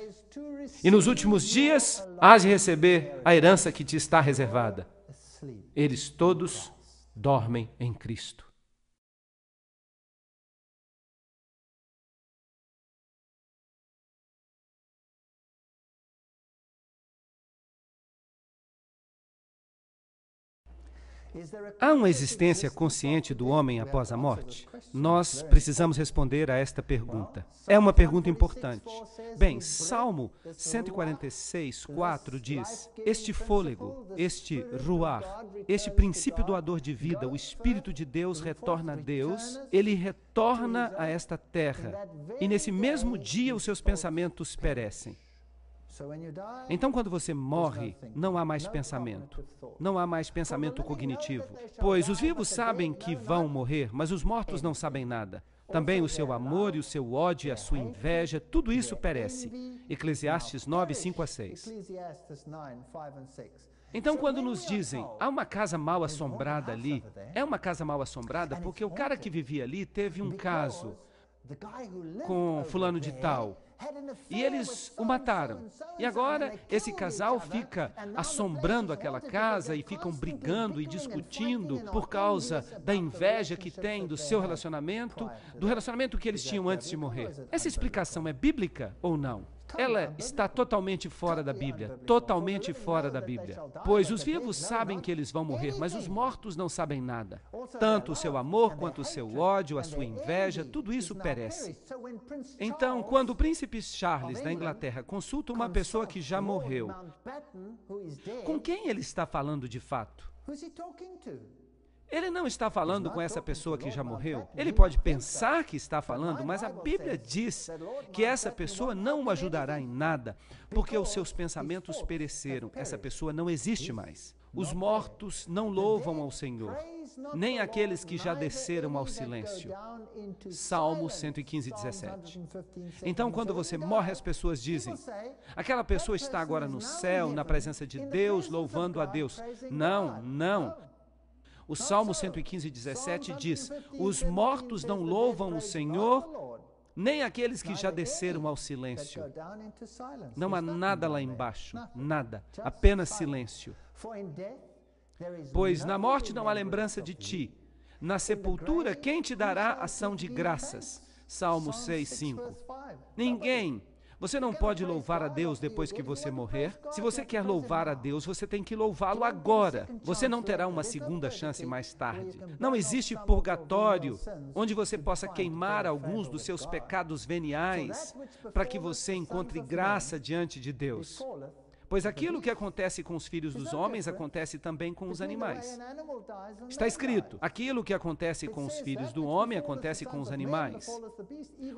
E nos últimos dias hás de receber a herança que te está reservada. Eles todos dormem em Cristo. Há uma existência consciente do homem após a morte? Nós precisamos responder a esta pergunta. É uma pergunta importante. Bem, Salmo 146, 4 diz: Este fôlego, este ruar, este princípio doador de vida, o Espírito de Deus retorna a Deus, ele retorna a esta terra. E nesse mesmo dia os seus pensamentos perecem. Então, quando você morre, não há mais pensamento. Não há mais pensamento cognitivo. Pois os vivos sabem que vão morrer, mas os mortos não sabem nada. Também o seu amor e o seu ódio, a sua inveja, tudo isso perece. Eclesiastes 9, 5 a 6. Então, quando nos dizem, há uma casa mal assombrada ali, é uma casa mal assombrada porque o cara que vivia ali teve um caso com fulano de tal, e eles o mataram. E agora esse casal fica assombrando aquela casa e ficam brigando e discutindo por causa da inveja que tem do seu relacionamento, do relacionamento que eles tinham antes de morrer. Essa explicação é bíblica ou não? Tá ela está totalmente fora tá da Bíblia, totalmente fora da Bíblia. Pois os vivos sabem que eles vão morrer, mas os mortos não sabem nada. Tanto o seu amor quanto o seu ódio, a sua inveja, tudo isso perece. Então, quando o príncipe Charles da Inglaterra consulta uma pessoa que já morreu, com quem ele está falando de fato? Ele não está falando com essa pessoa que já morreu. Ele pode pensar que está falando, mas a Bíblia diz que essa pessoa não o ajudará em nada, porque os seus pensamentos pereceram. Essa pessoa não existe mais. Os mortos não louvam ao Senhor, nem aqueles que já desceram ao silêncio. Salmo 115, 17. Então, quando você morre, as pessoas dizem: aquela pessoa está agora no céu, na presença de Deus, louvando a Deus. Não, não. O Salmo 115, 17 diz: Os mortos não louvam o Senhor, nem aqueles que já desceram ao silêncio. Não há nada lá embaixo, nada, apenas silêncio. Pois na morte não há lembrança de ti, na sepultura quem te dará ação de graças? Salmo 6, 5. Ninguém você não pode louvar a Deus depois que você morrer. Se você quer louvar a Deus, você tem que louvá-lo agora. Você não terá uma segunda chance mais tarde. Não existe purgatório onde você possa queimar alguns dos seus pecados veniais para que você encontre graça diante de Deus. Pois aquilo que acontece com os filhos dos homens acontece também com os animais. Está escrito: aquilo que acontece com os filhos né? do homem acontece com os animais.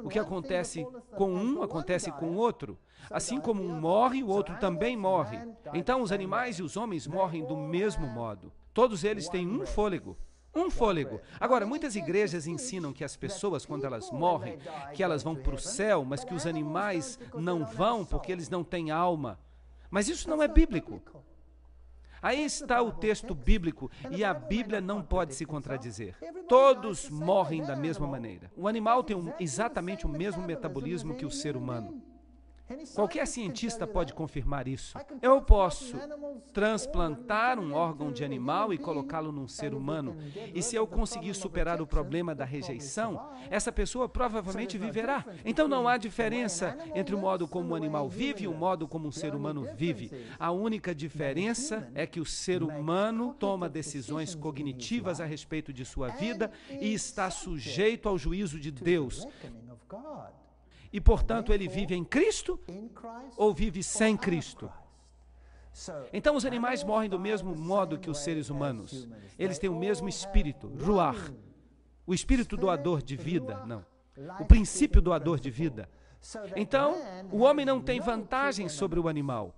O que é acontece com um então, acontece com o é? outro. Assim como um morre, o outro também morre. Então os animais e os homens morrem do mesmo modo. Todos eles têm um fôlego. Um fôlego. Agora, muitas igrejas ensinam que as pessoas, quando elas morrem, que elas vão para o céu, mas que os animais não vão porque eles não têm alma. Mas isso não é bíblico. Aí está o texto bíblico e a Bíblia não pode se contradizer. Todos morrem da mesma maneira. O animal tem um, exatamente o mesmo metabolismo que o ser humano. Qualquer cientista pode confirmar isso. Eu posso transplantar um órgão de animal e colocá-lo num ser humano. E se eu conseguir superar o problema da rejeição, essa pessoa provavelmente viverá. Então não há diferença entre o modo como um animal vive e o modo como um ser humano vive. A única diferença é que o ser humano toma decisões cognitivas a respeito de sua vida e está sujeito ao juízo de Deus. E, portanto, ele vive em Cristo ou vive sem Cristo? Então, os animais morrem do mesmo modo que os seres humanos. Eles têm o mesmo espírito, ruar, o espírito doador de vida, não, o princípio doador de vida. Então, o homem não tem vantagem sobre o animal.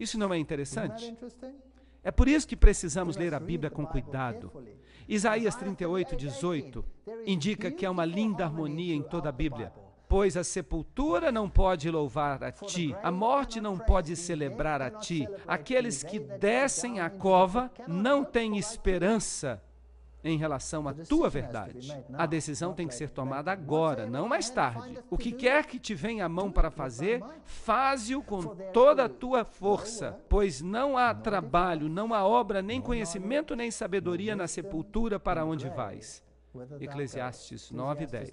Isso não é interessante? É por isso que precisamos ler a Bíblia com cuidado. Isaías 38, 18 indica que há uma linda harmonia em toda a Bíblia. Pois a sepultura não pode louvar a ti, a morte não pode celebrar a ti. Aqueles que descem à cova não têm esperança em relação à tua verdade. A decisão tem que ser tomada agora, não mais tarde. O que quer que te venha à mão para fazer, faze-o com toda a tua força, pois não há trabalho, não há obra, nem conhecimento, nem sabedoria na sepultura para onde vais. Eclesiastes 9, 10.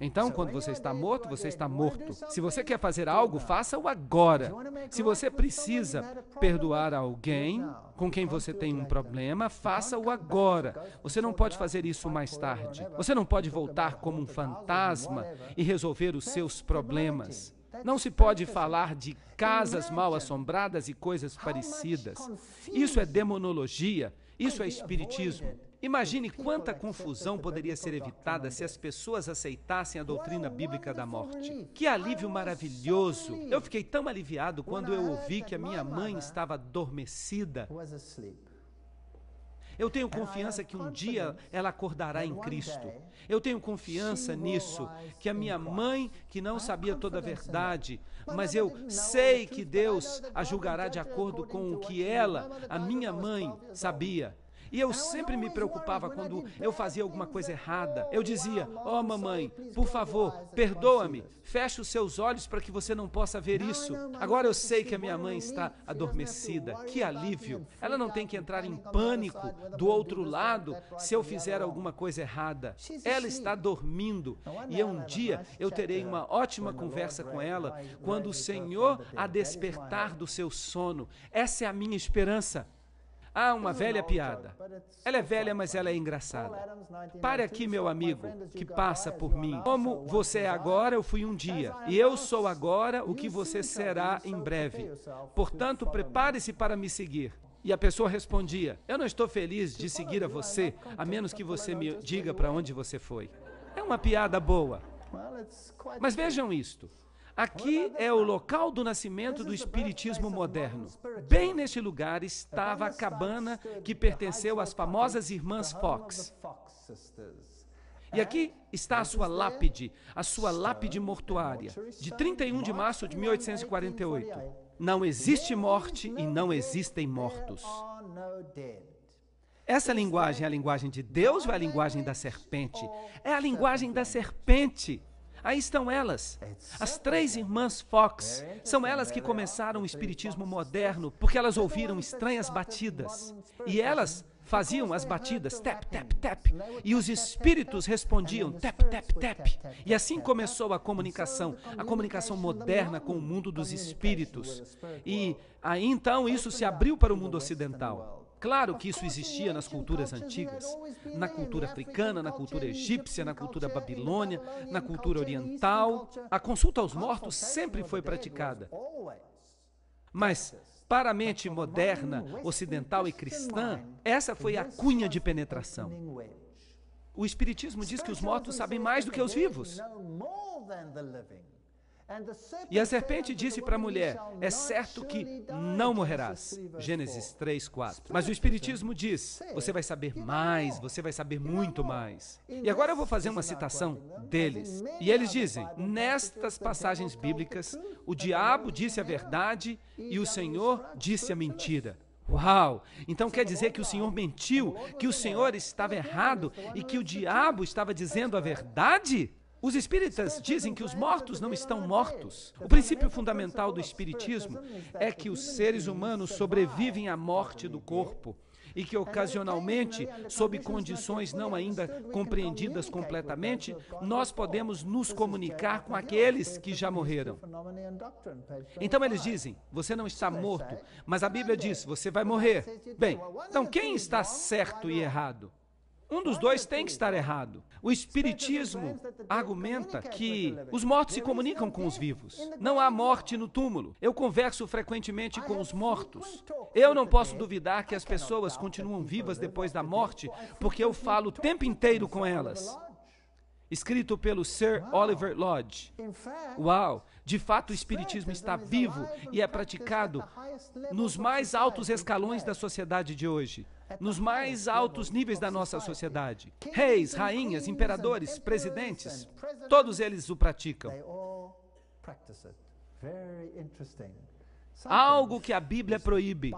Então, é quando você é está morto, você está morto. Então se você quer fazer algo, faça-o agora. É se você precisa perdoar alguém com quem você tem um problema, então, faça-o agora. Você não pode fazer isso mais tarde. Você não pode voltar como um fantasma e resolver os seus problemas. Não se pode falar de casas mal assombradas e coisas parecidas. Isso é demonologia, isso é espiritismo. Imagine quanta confusão poderia ser evitada se as pessoas aceitassem a doutrina bíblica da morte. Que alívio maravilhoso! Eu fiquei tão aliviado quando eu ouvi que a minha mãe estava adormecida. Eu tenho confiança que um dia ela acordará em Cristo. Eu tenho confiança nisso, que a minha mãe, que não sabia toda a verdade, mas eu sei que Deus a julgará de acordo com o que ela, a minha mãe, sabia. E eu sempre me preocupava quando eu fazia alguma coisa errada. Eu dizia: Ó oh, mamãe, por favor, perdoa-me. Feche os seus olhos para que você não possa ver isso. Agora eu sei que a minha mãe está adormecida. Que alívio! Ela não tem que entrar em pânico do outro lado se eu fizer alguma coisa errada. Ela está dormindo. E um dia eu terei uma ótima conversa com ela quando o Senhor a despertar do seu sono. Essa é a minha esperança. Há uma velha piada. Ela é velha, mas ela é engraçada. Pare aqui, meu amigo, que passa por mim. Como você é agora, eu fui um dia. E eu sou agora o que você será em breve. Portanto, prepare-se para me seguir. E a pessoa respondia: Eu não estou feliz de seguir a você, a menos que você me diga para onde você foi. É uma piada boa. Mas vejam isto. Aqui é o local do nascimento do espiritismo moderno. Bem neste lugar estava a cabana que pertenceu às famosas irmãs Fox. E aqui está a sua lápide, a sua lápide mortuária, de 31 de março de 1848. Não existe morte e não existem mortos. Essa linguagem é a linguagem de Deus ou é a linguagem da serpente? É a linguagem da serpente. Aí estão elas, as três irmãs Fox. São elas que é, começaram o espiritismo moderno porque elas ouviram estranhas batidas. E elas faziam as batidas tap, tap, tap, e os espíritos respondiam tap, tap, tap. E assim começou a comunicação, a comunicação moderna com o mundo dos espíritos. E aí então isso se abriu para o mundo ocidental. Claro que isso existia nas culturas então antigas, na cultura africana, na então cultura egípcia, na então cultura babilônia, na cultura oriental. A consulta aos mortos sempre foi praticada. Mas, para a mente moderna, ocidental e cristã, essa foi a cunha de penetração. O Espiritismo diz que os mortos sabem mais do que os vivos. E a serpente disse para a mulher: É certo que não morrerás. Gênesis 3, 4. Mas o Espiritismo diz: Você vai saber mais, você vai saber muito mais. E agora eu vou fazer uma citação deles. E eles dizem: Nestas passagens bíblicas, o diabo disse a verdade e o Senhor disse a mentira. Uau! Então quer dizer que o Senhor mentiu, que o Senhor estava errado e que o diabo estava dizendo a verdade? Os espíritas dizem que os mortos não estão mortos. O princípio fundamental do espiritismo é que os seres humanos sobrevivem à morte do corpo e que ocasionalmente, sob condições não ainda compreendidas completamente, nós podemos nos comunicar com aqueles que já morreram. Então eles dizem: você não está é morto, mas a Bíblia é diz: você vai morrer. Bem, então quem está certo e errado? Um dos dois tem que estar errado. O Espiritismo argumenta que os mortos se comunicam com os vivos. Não há morte no túmulo. Eu converso frequentemente com os mortos. Eu não posso duvidar que as pessoas continuam vivas depois da morte, porque eu falo o tempo inteiro com elas. Escrito pelo Sir Oliver Lodge. Uau! De fato, o Espiritismo está vivo e é praticado nos mais altos escalões da sociedade de hoje. É nos mais altos níveis da nossa sociedade. Reis, rainhas, imperadores, presidentes, todos eles o praticam. Algo que a Bíblia proíbe.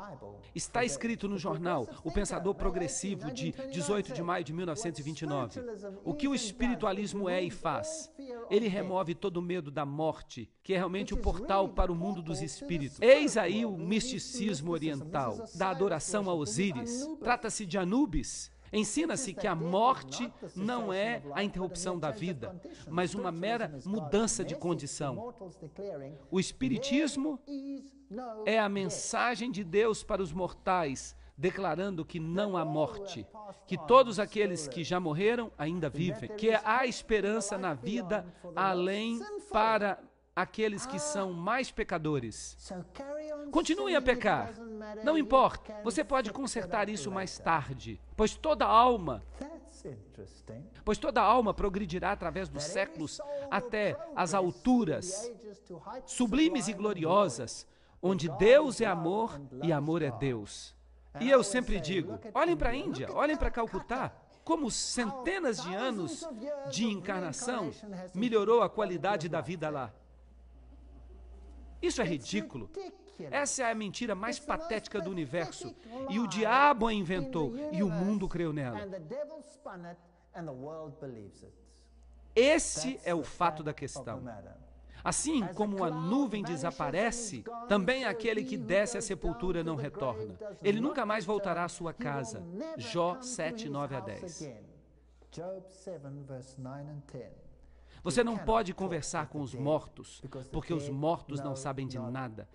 Está escrito no jornal O Pensador Progressivo de 18 de maio de 1929. O que o espiritualismo é e faz? Ele remove todo o medo da morte, que é realmente o portal para o mundo dos espíritos. Eis aí o misticismo oriental, da adoração a Osíris. Trata-se de Anubis, Ensina-se que a morte não é, é a interrupção da vida, mas uma mera mudança de condição. O Espiritismo é a mensagem de Deus para os mortais, declarando que não há morte, que todos aqueles que já morreram ainda vivem, que é há esperança na vida além para aqueles que ah. são mais pecadores. Continuem a pecar, não importa, você pode consertar isso mais tarde, pois toda alma Pois toda alma progredirá através dos séculos até as alturas sublimes e gloriosas, onde Deus é amor e amor é Deus. E eu sempre digo: olhem para a Índia, olhem para Calcutá, como centenas de anos de encarnação melhorou a qualidade da vida lá. Isso é ridículo. Essa é a mentira mais patética do universo. E o diabo a inventou e o mundo creu nela. Esse é o fato da questão. Assim como a nuvem desaparece, também aquele que desce à sepultura não retorna. Ele nunca mais voltará à sua casa. Jó 7, 9 a 10. Job 7, verse 9 and 10. Você não pode conversar com os mortos, porque os mortos não sabem de nada.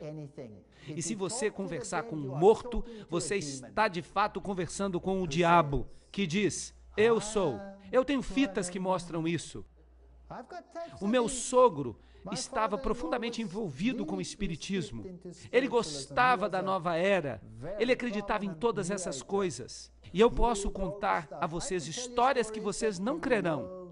E se você conversar com um morto, você está de fato conversando com o diabo, que diz: Eu sou. Eu tenho ah, fitas que ah, mostram ah. isso. O meu sogro estava profundamente envolvido com o Espiritismo. Ele gostava da nova era. Ele acreditava em todas essas coisas. E eu posso contar a vocês histórias que vocês não crerão.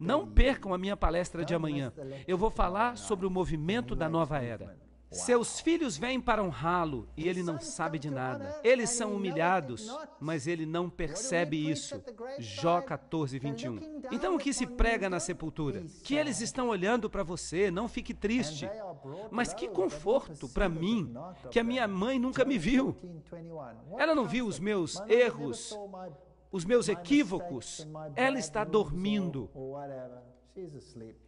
Não percam a minha palestra de amanhã. Eu vou falar sobre o movimento da nova era. Seus filhos vêm para honrá-lo e ele não sabe de nada. Eles são humilhados, mas ele não percebe isso. Jó 14, 21. Então o que se prega na sepultura? Que eles estão olhando para você, não fique triste. Mas que conforto para mim que a minha mãe nunca me viu. Ela não viu os meus erros, os meus equívocos, ela é está dormindo.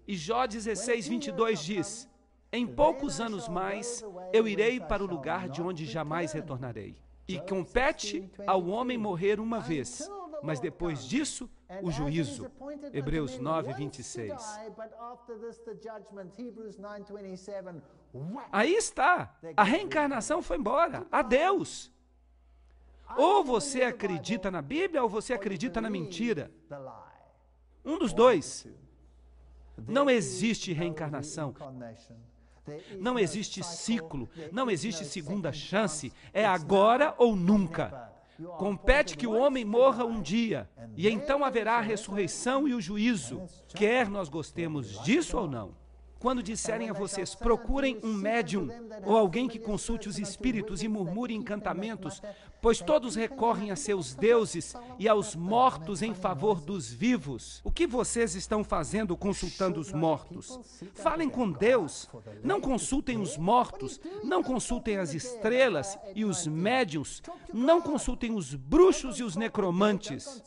E Jó 16, 22 diz: Em poucos anos mais eu irei para o lugar de onde jamais retornarei. E compete ao homem morrer uma vez, mas depois disso o juízo. Hebreus 9, 26. Aí está, a reencarnação foi embora. Adeus. Ou você acredita na Bíblia ou você acredita na mentira. Um dos dois. Não existe reencarnação. Não existe ciclo. Não existe segunda chance. É agora ou nunca. Compete que o homem morra um dia, e então haverá a ressurreição e o juízo, quer nós gostemos disso ou não. Quando disserem a vocês, procurem um médium ou alguém que consulte os espíritos e murmure encantamentos, pois todos recorrem a seus deuses e aos mortos em favor dos vivos. O que vocês estão fazendo consultando os mortos? Falem com Deus, não consultem os mortos, não consultem as estrelas e os médiuns, não consultem os bruxos e os necromantes.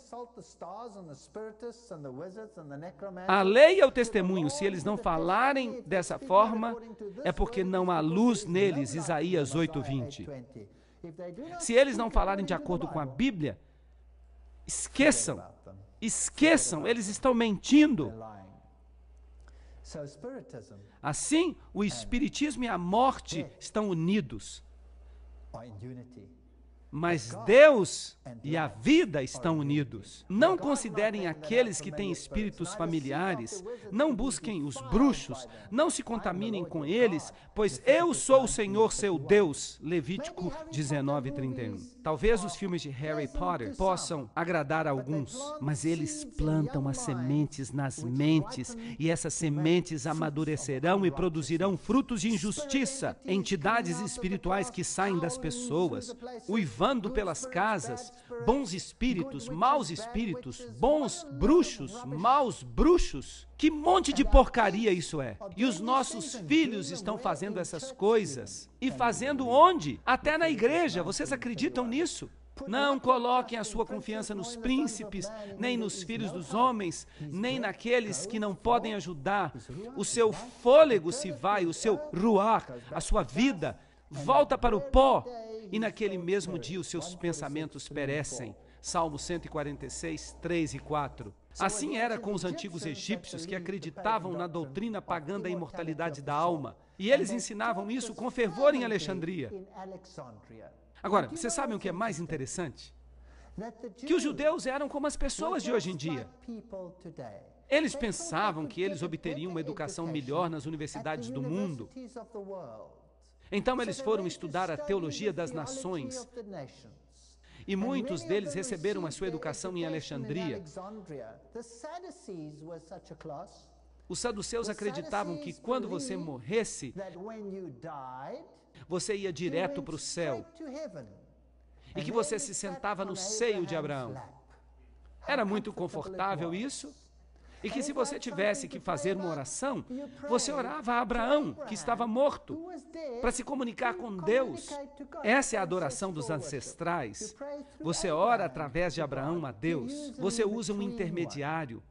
A lei é o testemunho, se eles não falarem dessa forma, é porque não há luz neles. Isaías 8:20. Se eles não falarem de acordo com a Bíblia, esqueçam, esqueçam, eles estão mentindo. Assim, o Espiritismo e a morte estão unidos. Mas Deus e a vida estão unidos. Não considerem aqueles que têm espíritos familiares. Não busquem os bruxos. Não se contaminem com eles, pois eu sou o Senhor seu Deus. Levítico 19, 31. Talvez os filmes de Harry Potter possam agradar a alguns, mas eles plantam as sementes nas mentes e essas sementes amadurecerão e produzirão frutos de injustiça, entidades espirituais que saem das pessoas, uivando pelas casas, bons espíritos, maus espíritos, bons bruxos, maus bruxos que monte de porcaria isso é! E os nossos filhos estão fazendo essas coisas. E fazendo onde? Até na igreja. Vocês acreditam nisso? Não coloquem a sua confiança nos príncipes, nem nos filhos dos homens, nem naqueles que não podem ajudar. O seu fôlego se vai, o seu ruar, a sua vida, volta para o pó, e naquele mesmo dia os seus pensamentos perecem. Salmo 146, 3 e 4. Assim era com os antigos egípcios que acreditavam na doutrina pagã da imortalidade da alma. E eles ensinavam isso com fervor em Alexandria. Agora, vocês sabem o que é assim. mais interessante? Que os judeus eram como as pessoas de hoje em dia. Eles pensavam que eles obteriam uma educação melhor nas universidades do mundo. Então eles foram estudar a teologia das nações e muitos deles receberam a sua educação em Alexandria. Os saduceus acreditavam que quando você morresse, você ia direto para o céu e que você se sentava no seio de Abraão. Era muito confortável isso? E que se você tivesse que fazer uma oração, você orava a Abraão, que estava morto, para se comunicar com Deus. Essa é a adoração dos ancestrais. Você ora através de Abraão a Deus. Você usa um intermediário.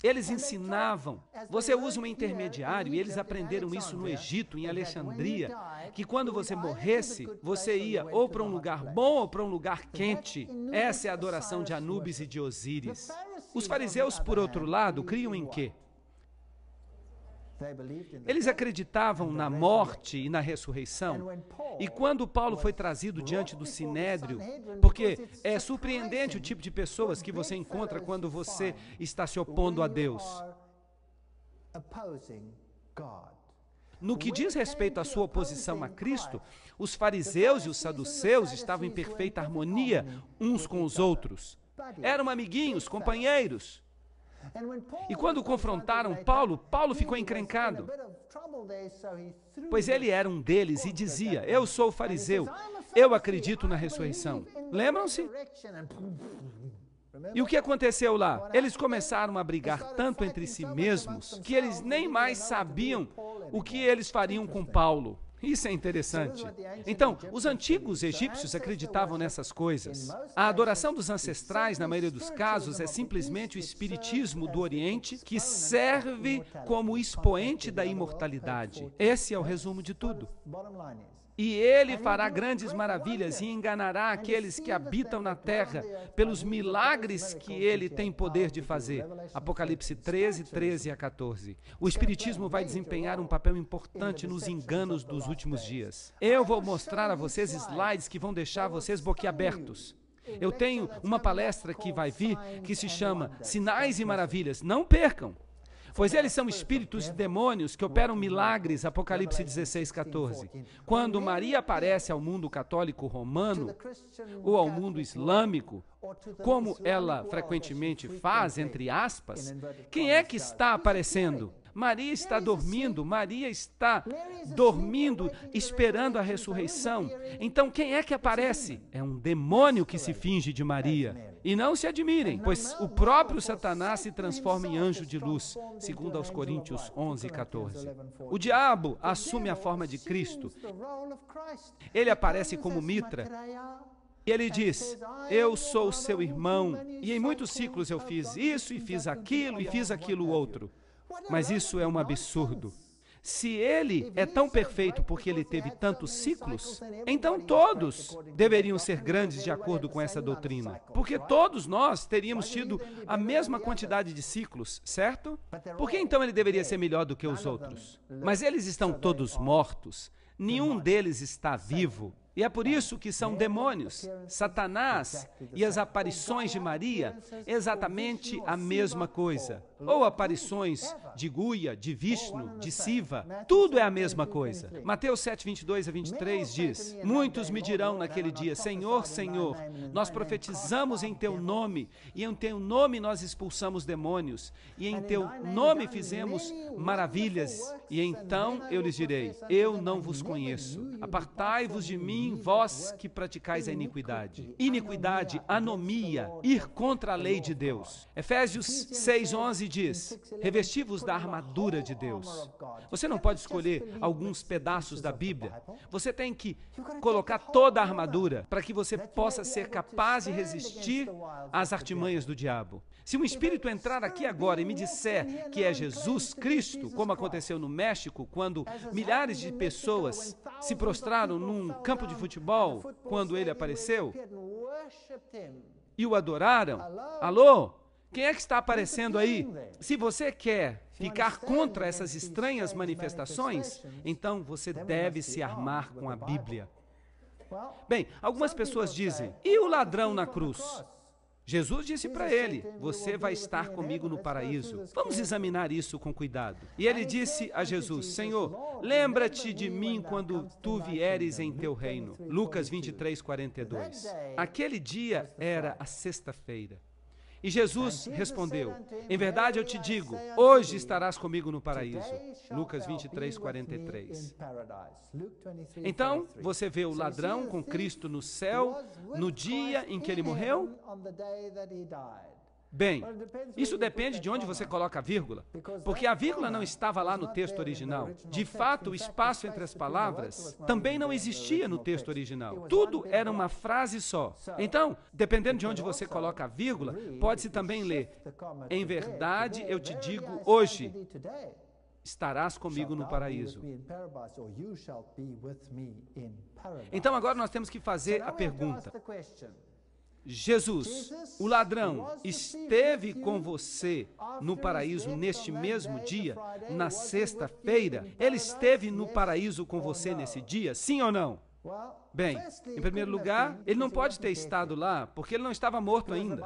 Eles ensinavam. Você usa um intermediário e eles aprenderam isso no Egito, em Alexandria, que quando você morresse, você ia ou para um lugar bom ou para um lugar quente. Essa é a adoração de Anubis e de Osíris. Os fariseus, por outro lado, criam em quê? Eles acreditavam na morte e na ressurreição. E quando Paulo foi trazido diante do sinédrio, porque é surpreendente o tipo de pessoas que você encontra quando você está se opondo a Deus. No que diz respeito à sua oposição a Cristo, os fariseus e os saduceus estavam em perfeita harmonia uns com os outros. Eram amiguinhos, companheiros. E quando confrontaram Paulo, Paulo ficou encrencado, pois ele era um deles e dizia: Eu sou fariseu, eu acredito na ressurreição. Lembram-se? E o que aconteceu lá? Eles começaram a brigar tanto entre si mesmos que eles nem mais sabiam o que eles fariam com Paulo. Isso é interessante. Então, os antigos então, egípcios acreditavam nessas coisas. A adoração dos ancestrais, na maioria dos casos, é simplesmente o espiritismo do Oriente que serve como expoente da imortalidade. Esse é o resumo de tudo. E ele fará grandes maravilhas e enganará aqueles que habitam na terra pelos milagres que ele é. tem poder de fazer. Apocalipse 13, 13 a 14. O é Espiritismo vai desempenhar um papel importante é nos enganos dos últimos dias. Eu vou mostrar a vocês slides que vão deixar vocês boquiabertos. Eu tenho uma palestra que vai vir que se chama Sinais e Maravilhas. Não percam! Pois eles são espíritos e demônios que operam milagres, Apocalipse 16, 14. Quando Maria aparece ao mundo católico romano ou ao mundo islâmico, como ela frequentemente faz, entre aspas, quem é que está aparecendo? Maria está dormindo, Maria está dormindo, esperando a ressurreição. Então, quem é que aparece? É um demônio que se é. finge de Maria. É e não se admirem, pois o próprio Satanás se transforma em anjo de luz, segundo aos Coríntios 11, 14. O diabo assume a forma de Cristo. Ele aparece como Mitra, e ele diz: Eu sou seu irmão. E em muitos ciclos eu fiz isso, e fiz aquilo, e fiz aquilo outro. Mas isso é um absurdo. Se ele é tão perfeito porque ele teve tantos ciclos, então todos deveriam ser grandes de acordo com essa doutrina. Porque todos nós teríamos tido a mesma quantidade de ciclos, certo? Por que então ele deveria ser melhor do que os outros? Mas eles estão todos mortos, nenhum deles está vivo. E é por isso que são demônios, Satanás e as aparições de Maria, exatamente a mesma coisa. Ou aparições de Guia, de Vishnu, de Siva, tudo é a mesma coisa. Mateus 7, 22 a 23 diz: Muitos me dirão naquele dia: Senhor, Senhor, nós profetizamos em teu nome, e em teu nome nós expulsamos demônios, e em teu nome fizemos maravilhas. E então eu lhes direi: Eu não vos conheço. Apartai-vos de mim mim, vós que praticais a iniquidade. Iniquidade, anomia, né? é ir contra a é lei de Deus. Efésios 6,11 diz: é Revesti-vos da armadura de Deus. Você não pode escolher alguns pedaços da Bíblia. Você tem que colocar toda a armadura para que você possa ser capaz de resistir às artimanhas do diabo. Se um espírito entrar aqui agora e me disser que é Jesus Cristo, como aconteceu no México, quando milhares de pessoas se prostraram num campo de futebol quando ele apareceu e o adoraram, alô? Quem é que está aparecendo aí? Se você quer ficar contra essas estranhas manifestações, então você deve se armar com a Bíblia. Bem, algumas pessoas dizem: e o ladrão na cruz? Jesus disse para ele: é Você vai estar comigo no paraíso. Vamos examinar isso com cuidado. E ele disse a Jesus: Senhor, lembra-te de mim quando tu vieres em teu reino. Lucas 23, 42. É Aquele dia era a sexta-feira. E Jesus respondeu: Em verdade eu te digo, hoje estarás comigo no paraíso. Lucas 23, 43. Então, você vê o ladrão com Cristo no céu no dia em que ele morreu? Bem, isso depende de onde você coloca a vírgula, porque a vírgula não estava lá no texto original. De fato, o espaço entre as palavras também não existia no texto original. Tudo era uma frase só. Então, dependendo de onde você coloca a vírgula, pode-se também ler: Em verdade, eu te digo hoje, estarás comigo no paraíso. Então, agora nós temos que fazer a pergunta. Jesus, o ladrão, esteve com você no paraíso neste mesmo dia, na sexta-feira? Ele esteve no paraíso com você nesse dia? Sim ou não? Bem, em primeiro lugar, ele não pode ter estado lá porque ele não estava morto ainda.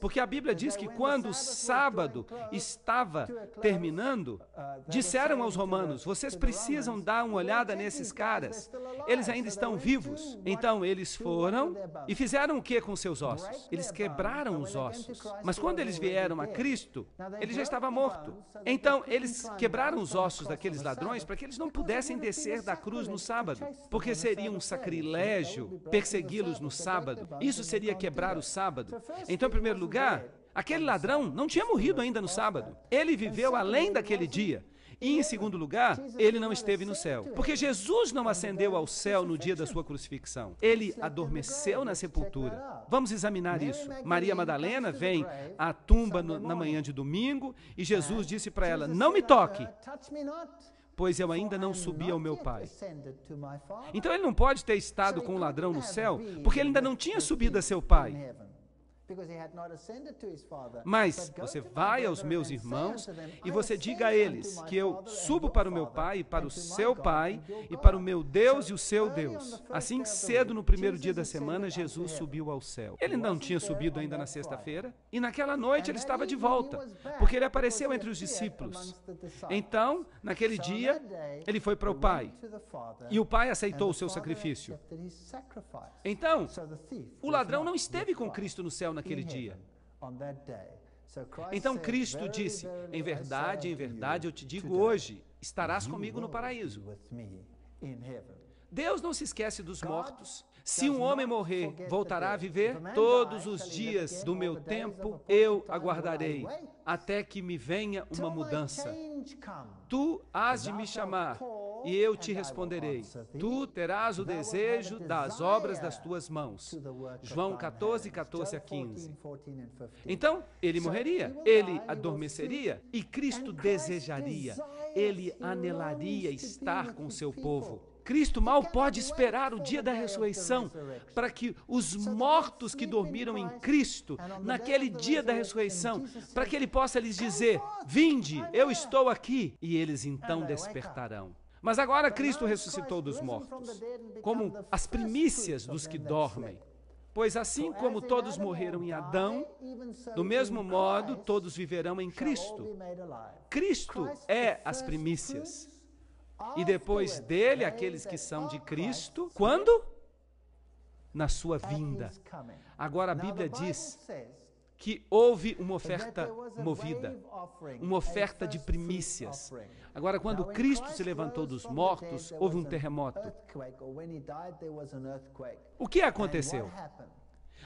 Porque a Bíblia diz que quando o sábado estava terminando, disseram aos romanos: vocês precisam dar uma olhada nesses caras. Eles ainda estão vivos. Então eles foram e fizeram o que com seus ossos? Eles quebraram os ossos. Mas quando eles vieram a Cristo, ele já estava morto. Então eles quebraram os ossos daqueles ladrões para que eles não pudessem descer da cruz no sábado, porque seria um sacrifício sacrilégio persegui-los no sábado. Isso seria quebrar o sábado. Então, em primeiro lugar, aquele ladrão não tinha morrido ainda no sábado. Ele viveu além daquele dia. E em segundo lugar, ele não esteve no céu. Porque Jesus não ascendeu ao céu no dia da sua crucifixão. Ele adormeceu na sepultura. Vamos examinar isso. Maria Madalena vem à tumba na manhã de domingo e Jesus disse para ela: Não me toque pois eu ainda não subi ao meu pai. Então ele não pode ter estado com o ladrão no céu, porque ele ainda não tinha subido a seu pai. Mas você vai aos meus irmãos e você diga a eles que eu subo para o meu pai, e para o seu pai, e para o meu Deus e o seu Deus. Assim, cedo no primeiro dia da semana, Jesus subiu ao céu. Ele não tinha subido ainda na sexta-feira, e naquela noite ele estava de volta, porque ele apareceu entre os discípulos. Então, naquele dia, ele foi para o pai, e o pai aceitou o seu sacrifício. Então, o ladrão não esteve com Cristo no céu naquele dia. Então Cristo disse: Em verdade, em verdade, eu te digo hoje, estarás comigo no paraíso. Deus não se esquece dos mortos. Se um homem morrer, voltará a viver. Todos os dias do meu tempo eu aguardarei, até que me venha uma mudança. Tu has de me chamar, e eu te responderei. Tu terás o desejo das obras é, das tuas mãos. João 14, 14 a 15. Então, ele morreria, ele adormeceria e Cristo desejaria, ele anelaria estar com seu povo. Cristo mal pode esperar o dia da ressurreição para que os mortos que dormiram em Cristo, naquele dia da ressurreição, para que ele possa lhes dizer: Vinde, eu estou aqui. E eles então despertarão. Mas agora Cristo ressuscitou dos mortos, como as primícias dos que dormem. Pois assim como todos morreram em Adão, do mesmo modo todos viverão em Cristo. Cristo é as primícias. E depois dele, aqueles que são de Cristo, quando? Na sua vinda. Agora a Bíblia diz que houve uma oferta movida, uma oferta de primícias. Agora, quando Cristo se levantou dos mortos, houve um terremoto. O que aconteceu?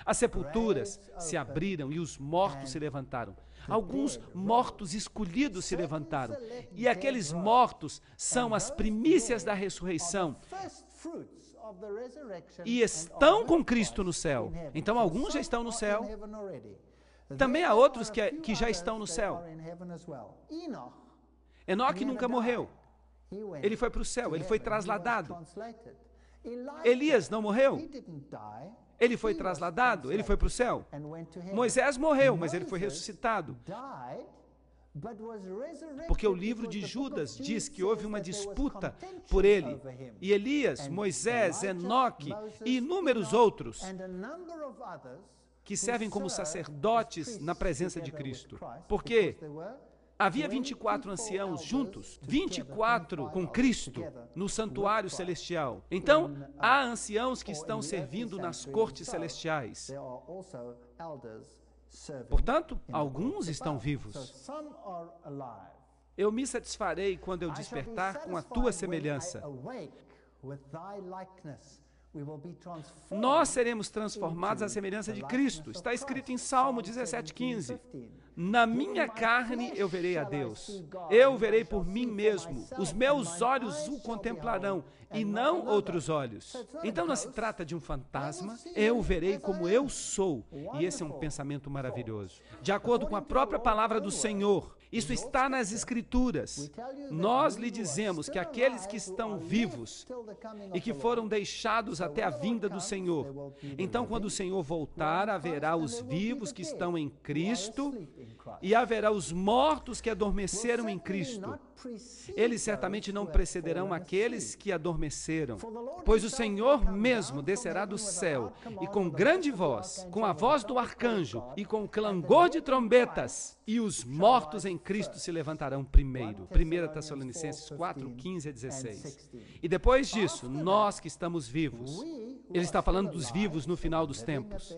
As sepulturas se abriram e os mortos se levantaram. Alguns mortos escolhidos se levantaram. E aqueles mortos são as primícias da ressurreição e estão com Cristo no céu. Então, alguns já estão no céu. Também há outros que, é- que já estão no céu. Enoque nunca morreu. Ele foi para o céu, ele foi trasladado. Elias não morreu. Ele foi trasladado, ele foi para o céu. Moisés morreu, mas ele foi ressuscitado. Porque o livro de Judas diz que houve uma disputa por ele. E Elias, Moisés, Enoque e inúmeros outros que servem como sacerdotes na presença de Cristo. Porque Havia 24 anciãos juntos, 24 com Cristo no santuário celestial. Então, há anciãos que estão servindo nas cortes celestiais. Portanto, alguns estão vivos. Eu me satisfarei quando eu despertar com a tua semelhança. Nós seremos transformados à semelhança de Cristo. Está escrito em Salmo 17,15. Na minha carne eu verei a Deus. Eu verei por mim mesmo. Os meus olhos o contemplarão e não outros olhos. Então não se trata de um fantasma. Eu verei como eu sou. E esse é um pensamento maravilhoso. De acordo com a própria palavra do Senhor, isso está nas Escrituras. Nós lhe dizemos que aqueles que estão vivos e que foram deixados até a vinda do Senhor, então, quando o Senhor voltar, haverá os vivos que estão em Cristo e haverá os mortos que adormeceram em Cristo. Eles certamente não precederão aqueles que adormeceram, pois o Senhor mesmo descerá do céu, e com grande voz, com a voz do arcanjo, e com o clangor de trombetas, e os mortos em Cristo se levantarão primeiro. 1 Tessalonicenses 4, 15 a 16. E depois disso, nós que estamos vivos, ele está falando dos vivos no final dos tempos,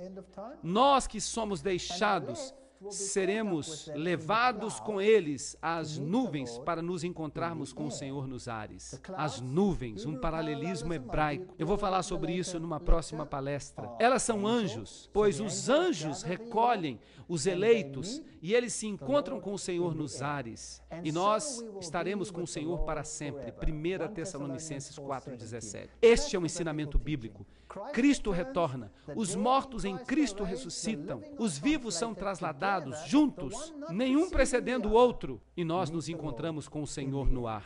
nós que somos deixados seremos é levados com eles às nuvens para nos encontrarmos com o uhum. Senhor nos ares. É As nuvens, uhum. um paralelismo hebraico. Eu vou falar sobre isso numa uhum. próxima palestra. Elas são anjos, pois os é anjos recolhem os eleitos e eles se encontram com o Senhor nos ares. E nós estaremos com o Senhor para sempre. 1 Tessalonicenses 4,17. Este é um ensinamento bíblico Cristo retorna, os mortos em Cristo ressuscitam, os vivos são trasladados juntos, nenhum precedendo o outro, e nós nos encontramos com o Senhor no ar.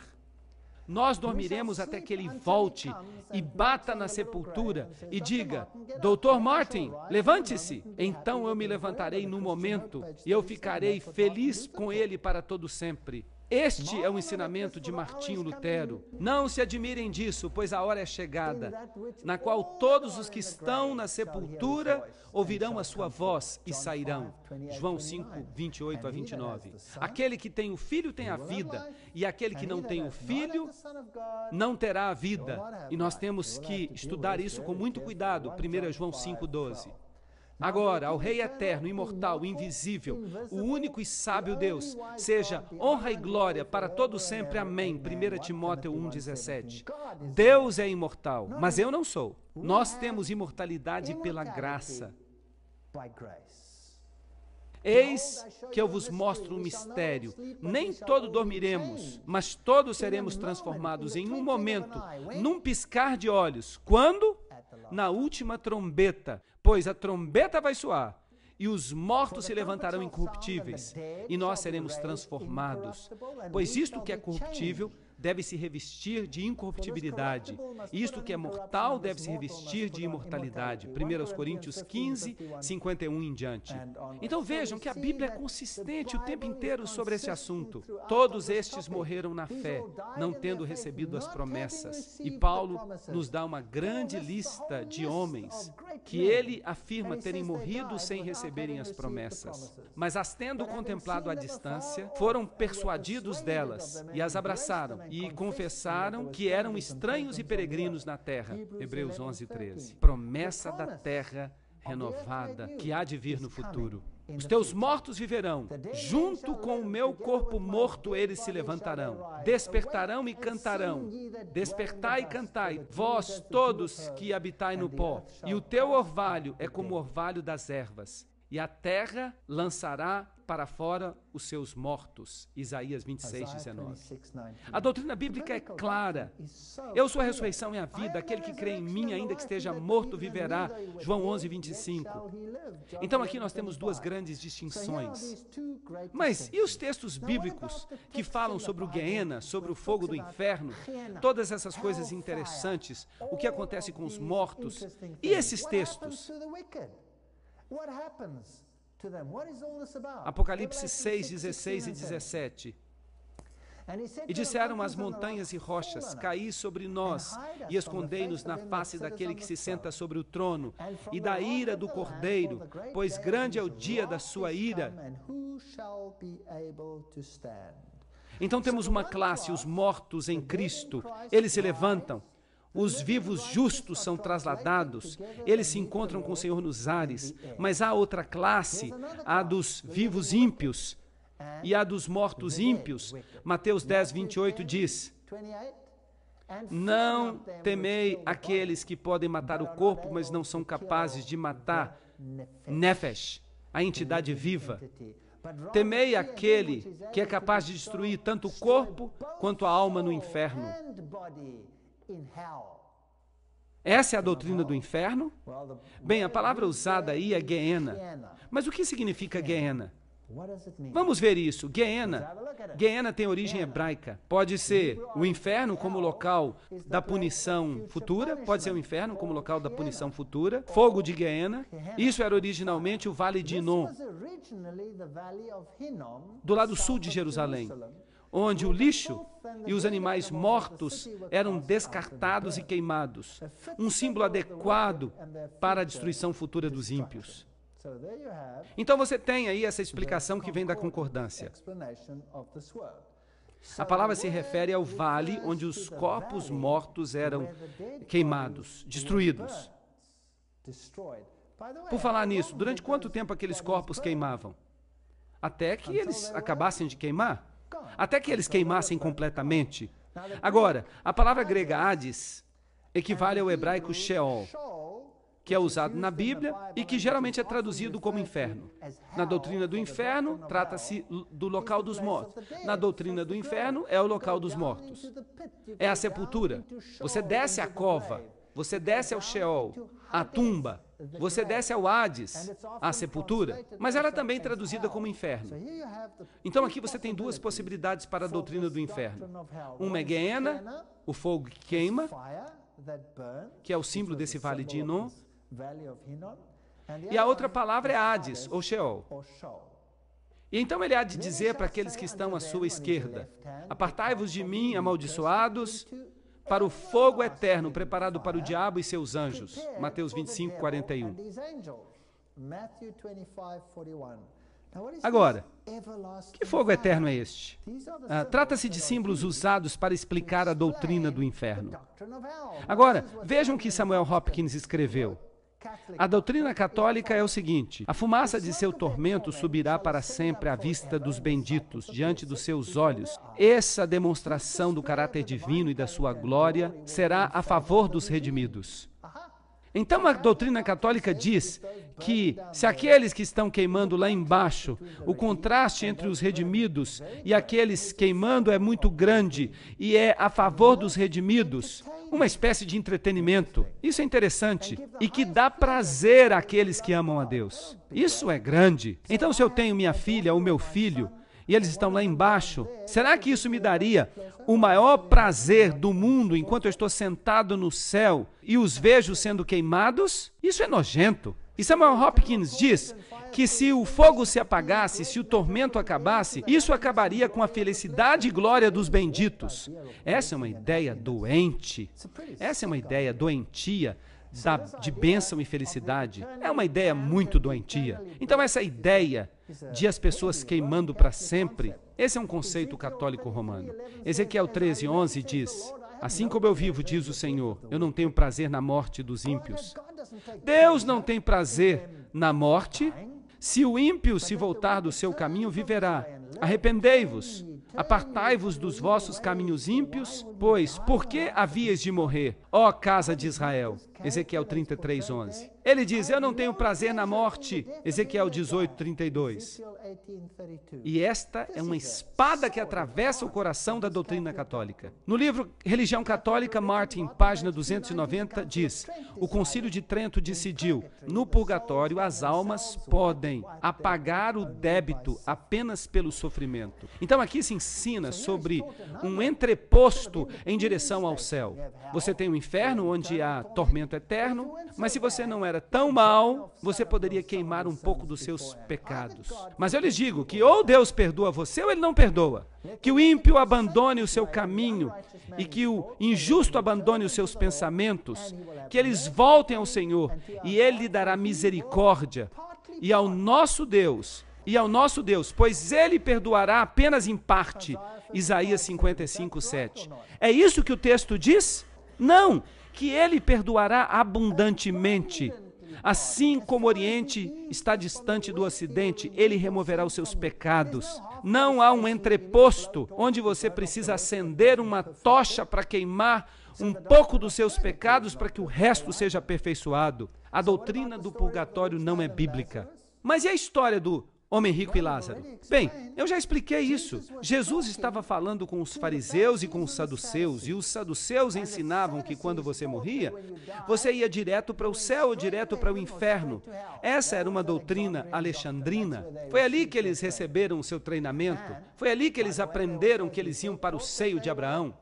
Nós dormiremos até que ele volte e bata na sepultura e diga: Doutor Martin, levante-se. Então eu me levantarei no momento e eu ficarei feliz com ele para todo sempre. Este é o ensinamento de Martinho Lutero. Não se admirem disso, pois a hora é chegada, na qual todos os que estão na sepultura ouvirão a sua voz e sairão. João 5, 28 a 29. Aquele que tem o filho tem a vida, e aquele que não tem o filho não terá a vida. E nós temos que estudar isso com muito cuidado. 1 João 5, 12. Agora, ao Rei eterno, imortal, invisível, o único e sábio Deus, seja honra e glória para todo sempre. Amém. 1 Timóteo 1:17. Deus é imortal, mas eu não sou. Nós temos imortalidade pela graça. Eis que eu vos mostro um mistério. Nem todos dormiremos, mas todos seremos transformados em um momento, num piscar de olhos. Quando? na última trombeta, pois a trombeta vai soar e os mortos se é levantarão né? incorruptíveis, e nós seremos transformados, pois isto que é corruptível deve se revestir de incorruptibilidade. Isto que é então, mortal deve se revestir de imortalidade. 1 Coríntios 15, 51 em diante. Então vejam que a Bíblia é consistente o tempo inteiro sobre esse assunto. Todos estes morreram na fé, não tendo recebido as promessas. E Paulo nos dá uma grande lista de homens que ele afirma terem morrido sem receberem as promessas. Mas as tendo contemplado à distância, foram oh, persuadidos delas e as abraçaram e confessaram que eram estranhos e peregrinos na terra. Hebreus 11, 13. Promessa da terra renovada que há de vir no futuro. Os teus mortos viverão, junto com o meu corpo morto eles se levantarão, despertarão e cantarão. Despertai e cantai, vós todos que habitai no pó, e o teu orvalho é como o orvalho das ervas, e a terra lançará para fora os seus mortos. Isaías 26, 19. A doutrina bíblica é clara. Eu sou a ressurreição e a vida. Aquele que crê em mim, ainda que esteja morto, viverá. João 11, 25. Então aqui nós temos duas grandes distinções. Mas e os textos bíblicos que falam sobre o Guiena, sobre o fogo do inferno? Todas essas coisas interessantes. O que acontece com os mortos? E esses textos? que acontece? Apocalipse 6, 16 e 17. E disseram as montanhas e rochas: Caí sobre nós e escondei-nos na face daquele que se senta sobre o trono e da ira do cordeiro, pois grande é o dia da sua ira. Então temos uma classe, os mortos em Cristo. Eles se levantam. Os vivos justos são trasladados, eles se encontram com o Senhor nos ares, mas há outra classe, a dos vivos ímpios e a dos mortos ímpios. Mateus 10, 28 diz: Não temei aqueles que podem matar o corpo, mas não são capazes de matar Nefesh, a entidade viva. Temei aquele que é capaz de destruir tanto o corpo quanto a alma no inferno. Essa é a doutrina do inferno? Bem, a palavra usada aí é Geena. Mas o que significa Geena? Vamos ver isso. Geena. Geena tem origem hebraica. Pode ser o inferno como local da punição futura, pode oh, ser o inferno como local da punição futura, fogo de Geena. Isso era originalmente o Vale de Hinnom. do lado sul de Jerusalém onde o lixo e os animais mortos eram descartados e queimados, um símbolo adequado para a destruição futura dos ímpios. Então você tem aí essa explicação que vem da concordância. A palavra se refere ao vale onde os corpos mortos eram queimados, destruídos. Por falar nisso, durante quanto tempo aqueles corpos queimavam? Até que eles acabassem de queimar? até que eles queimassem completamente. Agora, a palavra grega Hades equivale ao hebraico Sheol, que é usado na Bíblia e que geralmente é traduzido como inferno. Na doutrina do inferno, trata-se do local dos mortos. Na doutrina do inferno, é o local dos mortos. É a sepultura. Você desce a cova, você desce ao Sheol, a tumba. Você desce ao Hades, à sepultura, mas ela é também traduzida como inferno. Então aqui você tem duas possibilidades para a doutrina do inferno. Uma é Gehenna, o fogo que queima, que é o símbolo desse vale de Hinnom, e a outra palavra é Hades, ou Sheol. E então ele há de dizer para aqueles que estão à sua esquerda: Apartai-vos de mim, amaldiçoados, para o fogo eterno preparado para o diabo e seus anjos. Mateus 25, 41. Agora, que fogo eterno é este? Ah, trata-se de símbolos usados para explicar a doutrina do inferno. Agora, vejam o que Samuel Hopkins escreveu. A doutrina católica é o seguinte: a fumaça de seu tormento subirá para sempre à vista dos benditos, diante dos seus olhos. Essa demonstração do caráter divino e da sua glória será a favor dos redimidos. Então a doutrina católica diz que se aqueles que estão queimando lá embaixo, o contraste entre os redimidos e aqueles queimando é muito grande e é a favor dos redimidos, uma espécie de entretenimento. Isso é interessante e que dá prazer àqueles que amam a Deus. Isso é grande. Então se eu tenho minha filha ou meu filho e eles estão lá embaixo, será que isso me daria o maior prazer do mundo enquanto eu estou sentado no céu e os vejo sendo queimados? Isso é nojento. E Samuel é Hopkins diz que se o fogo se apagasse, se o tormento acabasse, isso acabaria com a felicidade e glória dos benditos. Essa é uma ideia doente. Essa é uma ideia doentia da, de bênção e felicidade. É uma ideia muito doentia. Então, essa ideia de as pessoas queimando para sempre. Esse é um conceito católico romano. Ezequiel 13, 11 diz: Assim como eu vivo, diz o Senhor, eu não tenho prazer na morte dos ímpios. Deus não tem prazer na morte. Se o ímpio se voltar do seu caminho, viverá. Arrependei-vos, apartai-vos dos vossos caminhos ímpios, pois por que havias de morrer, ó casa de Israel? Ezequiel 33, 11. Ele diz: Eu não tenho prazer na morte. Ezequiel 18, 32. E esta é uma espada que atravessa o coração da doutrina católica. No livro Religião Católica, Martin, página 290, diz: O Concílio de Trento decidiu: no purgatório, as almas podem apagar o débito apenas pelo sofrimento. Então aqui se ensina sobre um entreposto em direção ao céu. Você tem o um inferno, onde há tormento julgamento eterno, mas se você não era tão mal, você poderia queimar um pouco dos seus pecados. Mas eu lhes digo que ou Deus perdoa você ou ele não perdoa. Que o ímpio abandone o seu caminho e que o injusto abandone os seus pensamentos, que eles voltem ao Senhor e ele lhe dará misericórdia e ao nosso Deus e ao nosso Deus, pois ele perdoará apenas em parte. Isaías 55, 7. É isso que o texto diz? Não! que ele perdoará abundantemente. Assim como o Oriente está distante do Ocidente, ele removerá os seus pecados. Não há um entreposto onde você precisa acender uma tocha para queimar um pouco dos seus pecados para que o resto seja aperfeiçoado. A doutrina do purgatório não é bíblica. Mas e a história do homem rico e Lázaro. Bem, eu já expliquei isso. Jesus estava falando com os fariseus e com os saduceus, e os saduceus ensinavam que quando você morria, você ia direto para o céu ou direto para o inferno. Essa era uma doutrina alexandrina. Foi ali que eles receberam o seu treinamento. Foi ali que eles aprenderam que eles iam para o seio de Abraão.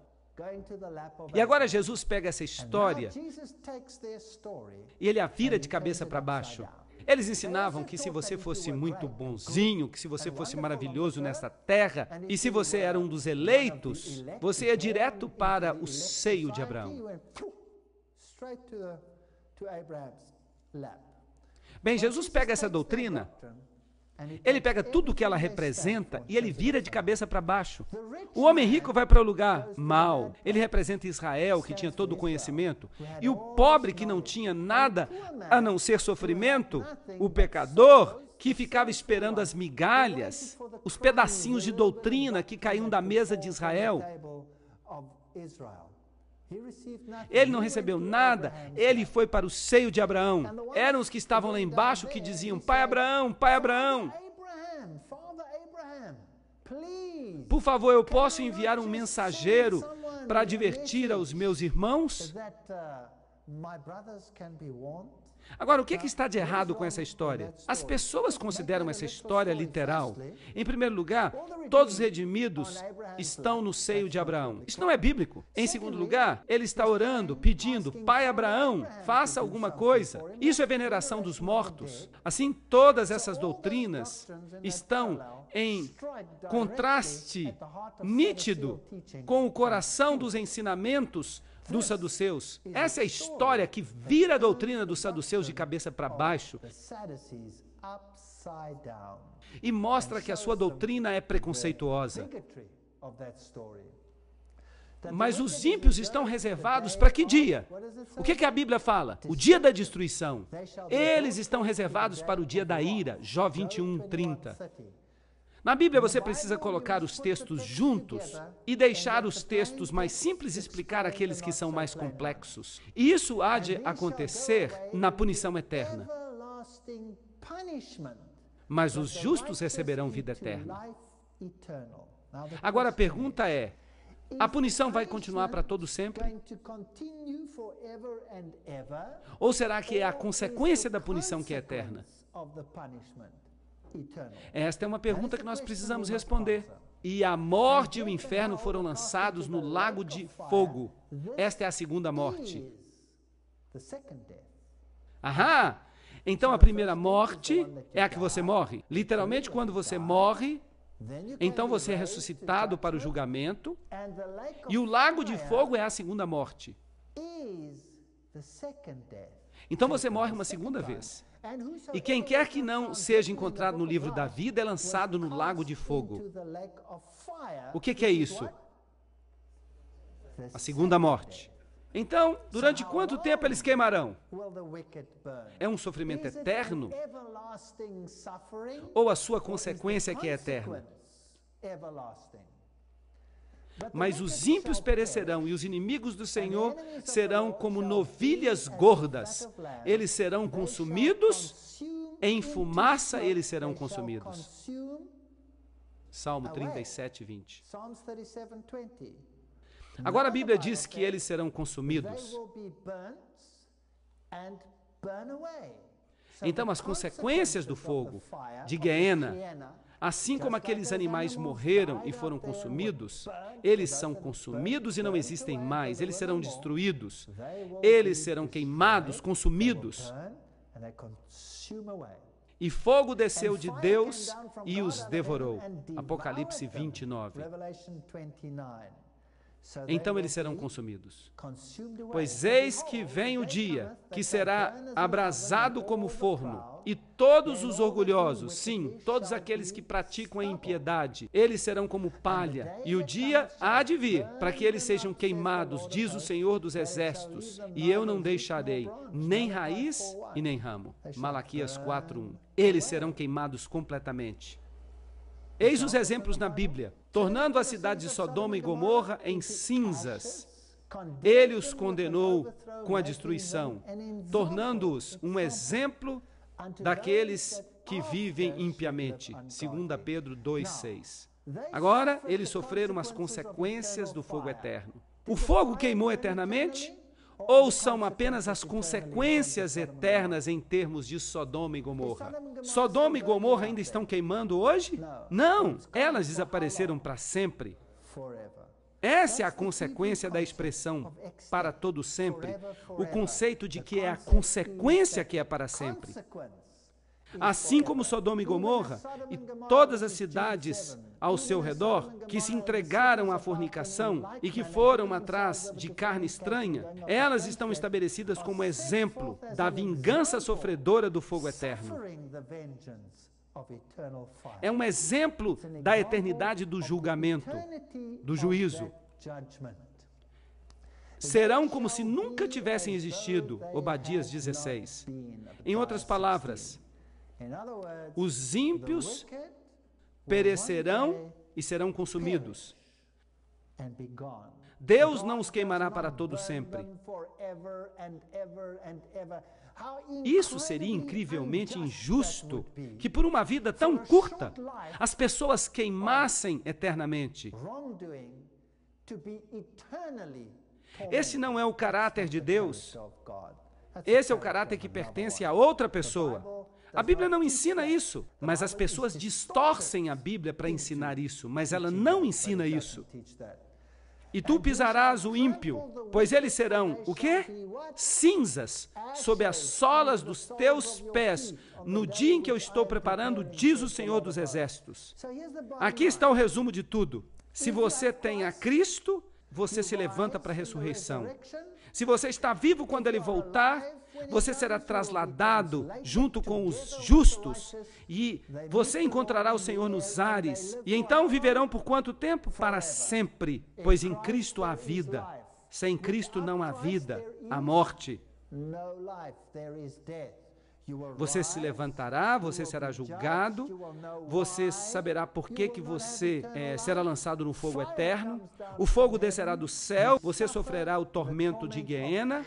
E agora Jesus pega essa história e ele a vira de cabeça para baixo. Eles ensinavam que se você fosse muito bonzinho, que se você fosse maravilhoso nesta terra, e se você era um dos eleitos, você ia direto para o seio de Abraão. Bem, Jesus pega essa doutrina ele pega tudo o que ela representa e ele vira de cabeça para baixo. O homem rico vai para o lugar mal. Ele representa Israel, que tinha todo o conhecimento. E o pobre, que não tinha nada a não ser sofrimento, o pecador, que ficava esperando as migalhas, os pedacinhos de doutrina que caíam da mesa de Israel. Ele não recebeu nada, ele foi para o seio de Abraão. Eram os que estavam lá embaixo que diziam: Pai Abraão, pai Abraão. Por favor, eu posso enviar um mensageiro para divertir aos meus irmãos? Uh, Agora, o que, é que, está de errado com essa história? As pessoas consideram essa história literal. Em primeiro lugar, todos os redimidos estão no seio de Abraão. Isso não é bíblico. Em segundo lugar, ele está orando, pedindo, Pai Abraão, faça alguma coisa. Isso é veneração dos mortos. Assim, todas essas doutrinas estão em contraste nítido com o coração dos ensinamentos dos saduceus. Essa é a história que vira a doutrina dos saduceus de cabeça para baixo e mostra que a sua doutrina é preconceituosa. Mas os ímpios estão reservados para que dia? O que, que, a Bíblia fala? O dia da destruição. Eles estão reservados para o dia da ira. Jó 21, 30. Na Bíblia você precisa colocar os textos juntos e deixar os textos mais simples explicar aqueles que são mais complexos. E isso há de acontecer na punição eterna. Mas os justos receberão vida eterna. Agora a pergunta é: a punição vai continuar para todo sempre? Ou será que é a consequência da punição que é eterna? Esta é uma pergunta que nós precisamos é responder. E a morte e o então, inferno foram lançados no lago é de fogo. Esta é a segunda morte. Aham! Então a primeira morte é a que você morre. Literalmente, quando você morre, então você é ressuscitado para o julgamento. E o lago de fogo é a segunda morte. Então você morre uma segunda vez. E quem quer que não seja encontrado no livro da vida é lançado no lago de fogo. O que, que é isso? A segunda morte. Então, durante quanto tempo eles queimarão? É um sofrimento eterno? Ou a sua consequência é que é eterna? Mas os ímpios perecerão e os inimigos do Senhor serão como novilhas gordas. Eles serão consumidos, em fumaça eles serão consumidos. Salmo 37, 20. Agora a Bíblia diz que eles serão consumidos. Então as consequências do fogo de Guiena Assim como aqueles animais morreram e foram consumidos, eles são consumidos e não então, existem é mais, eles serão destruídos, é eles serão queimados, consumidos. E fogo desceu de Deus e os devorou. Apocalipse 29. Então eles serão consumidos. Pois eis que vem o dia que será abrasado como forno, e todos os orgulhosos, sim, todos aqueles que praticam a impiedade, eles serão como palha, e o dia há de vir para que eles sejam queimados, diz o Senhor dos Exércitos, e eu não deixarei nem raiz e nem ramo. Malaquias 4:1. Eles serão queimados completamente. Eis os exemplos na Bíblia, tornando a cidade de Sodoma e Gomorra em cinzas. Ele os condenou com a destruição, tornando-os um exemplo daqueles que vivem impiamente. 2 Pedro 2,6. Agora, eles sofreram as consequências do fogo eterno. O fogo queimou eternamente? ou são apenas as consequências eternas em termos de Sodoma e Gomorra? Sodoma e Gomorra ainda estão queimando hoje? Não, elas desapareceram para sempre. Essa é a consequência da expressão para todo sempre, o conceito de que é a consequência que é para sempre. Assim como Sodoma e Gomorra e todas as cidades ao seu redor, que se entregaram à fornicação e que foram atrás de carne estranha, elas estão estabelecidas como exemplo da vingança sofredora do fogo eterno. É um exemplo da eternidade do julgamento, do juízo. Serão como se nunca tivessem existido, Obadias 16. Em outras palavras, os ímpios perecerão e serão consumidos. Deus não os queimará para todo sempre. Isso seria incrivelmente injusto que, por uma vida tão curta, as pessoas queimassem eternamente. Esse não é o caráter de Deus. Esse é o caráter que pertence a outra pessoa. A Bíblia não ensina isso, mas as pessoas distorcem a Bíblia para ensinar isso, mas ela não ensina isso. E tu pisarás o ímpio, pois eles serão o quê? Cinzas sob as solas dos teus pés, no dia em que eu estou preparando, diz o Senhor dos Exércitos. Aqui está o resumo de tudo. Se você tem a Cristo, você se levanta para a ressurreição. Se você está vivo quando ele voltar, você será trasladado junto com os justos e você encontrará o Senhor nos ares. E então viverão por quanto tempo? Para sempre, pois em Cristo há vida. Sem Cristo não há vida, há morte. Você se levantará, você será julgado, você saberá por que, que você é, será lançado no fogo eterno, o fogo descerá do céu, você sofrerá o tormento de Guiena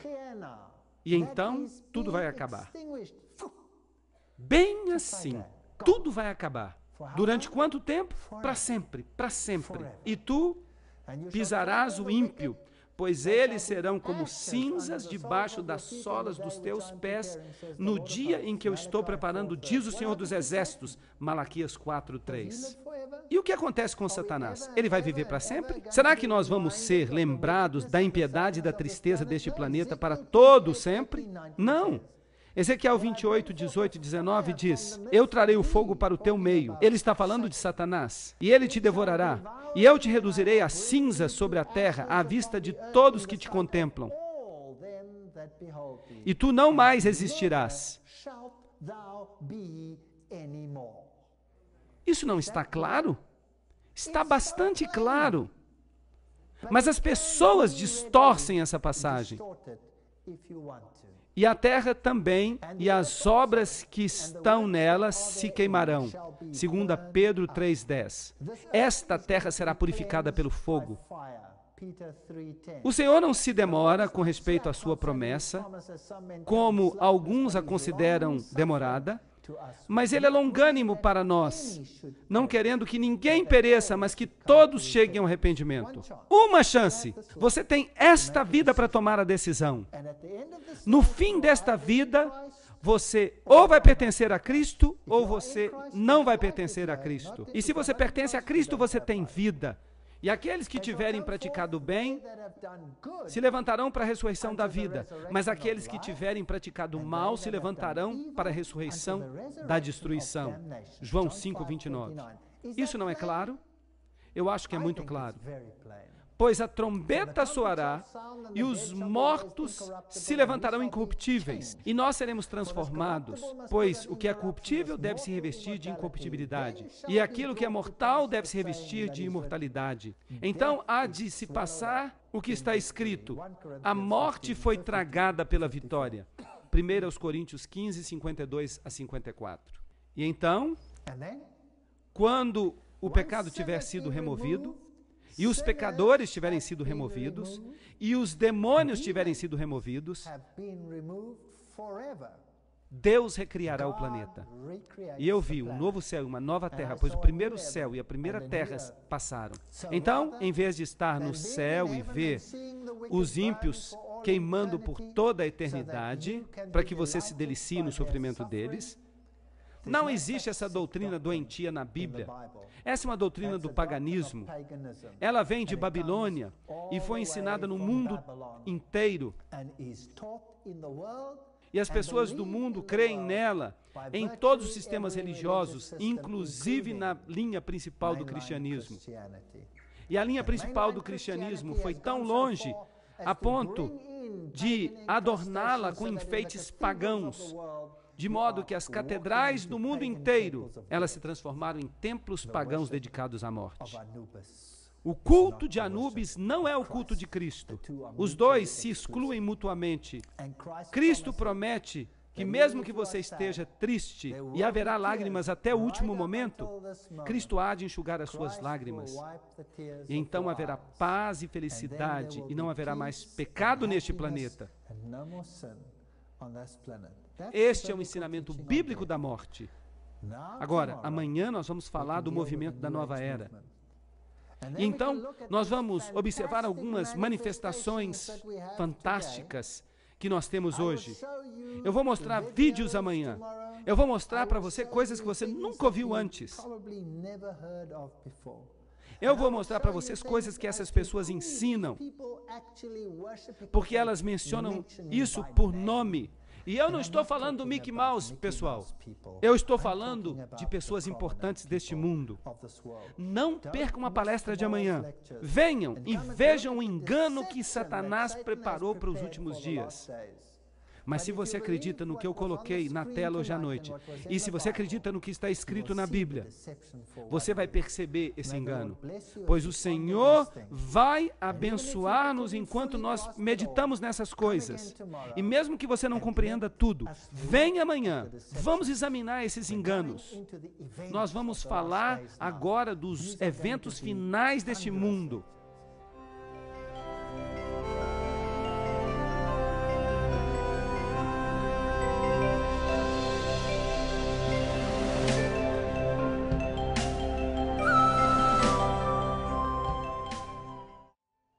e então tudo vai acabar. Bem assim, tudo vai acabar. Durante quanto tempo? Para sempre, para sempre. E tu pisarás o ímpio pois eles serão como cinzas debaixo das solas dos teus pés no dia em que eu estou preparando, diz o Senhor dos Exércitos, Malaquias 3 E o que acontece com Satanás? Ele vai viver para é sempre? Será que nós vamos ser é lembrados da impiedade e da tristeza deste planeta para todo é sempre? Não. Ezequiel 28, 18 e 19 diz: Eu trarei o fogo para o teu meio. Ele está falando de Satanás, e ele te devorará. E eu te reduzirei a cinza sobre a terra, à vista de todos que te contemplam. E tu não mais existirás. Isso não está claro? Está bastante claro. Mas as pessoas distorcem essa passagem. E a terra também, e as obras que estão nela se queimarão. Segunda Pedro 3:10. Esta terra será purificada pelo fogo. O Senhor não se demora com respeito à sua promessa, como alguns a consideram demorada. Mas Ele é longânimo é para nós, não querendo que ninguém pereça, mas que todos cheguem ao arrependimento. Uma chance! Você tem esta vida para tomar a decisão. No fim desta vida, você ou vai pertencer a Cristo ou você não vai pertencer a Cristo. E se você pertence a Cristo, você tem vida. E aqueles que tiverem praticado o bem se levantarão para a ressurreição da vida, mas aqueles que tiverem praticado o mal se levantarão para a ressurreição da destruição. João 5:29. Isso não é claro? Eu acho que é muito claro pois a trombeta soará e os mortos se levantarão incorruptíveis, e nós seremos transformados, pois o que é corruptível deve se revestir de incorruptibilidade, e aquilo que é mortal deve se revestir de imortalidade. Então, então há de se é passar o que está escrito: a morte foi tragada pela vitória. 1 Coríntios 15, 52 a 54. E então, quando o pecado tiver sido removido, e os pecadores tiverem sido removidos, e os demônios tiverem sido removidos, Deus recriará o planeta. E eu vi um novo céu e uma nova terra, pois o primeiro céu e a primeira terra passaram. Então, em vez de estar no céu e ver os ímpios queimando por toda a eternidade, para que você se delicie no sofrimento deles, não existe essa doutrina doentia na Bíblia. Essa é uma doutrina do paganismo. Ela vem de Babilônia e foi ensinada no mundo inteiro. E as pessoas do mundo creem nela em todos os sistemas religiosos, inclusive na linha principal do cristianismo. E a linha principal do cristianismo foi tão longe a ponto de adorná-la com enfeites pagãos, de modo que as catedrais do mundo inteiro elas se transformaram em templos pagãos dedicados à morte. O culto de Anubis não é o culto de Cristo. Os dois se excluem mutuamente. Cristo promete que mesmo que você esteja triste e haverá lágrimas até o último momento, Cristo há de enxugar as suas lágrimas. E então haverá paz e felicidade e não haverá mais pecado neste planeta. Este é um ensinamento bíblico da morte. Agora, amanhã nós vamos falar do movimento da nova era. então, nós vamos observar algumas manifestações fantásticas que nós temos hoje. Eu vou mostrar vídeos amanhã. Eu vou mostrar para você coisas que você nunca ouviu antes. Eu vou mostrar para vocês coisas que essas pessoas ensinam, porque elas mencionam isso por nome. E eu não estou falando do Mickey Mouse, pessoal. Eu estou falando de pessoas importantes deste mundo. Não percam a palestra de amanhã. Venham e vejam o engano que Satanás preparou para os últimos dias. Mas se você acredita no que eu coloquei na tela hoje à noite, e se você acredita no que está escrito na Bíblia, você vai perceber esse engano. Pois o Senhor vai abençoar-nos enquanto nós meditamos nessas coisas. E mesmo que você não compreenda tudo, vem amanhã, vamos examinar esses enganos. Nós vamos falar agora dos eventos finais deste mundo.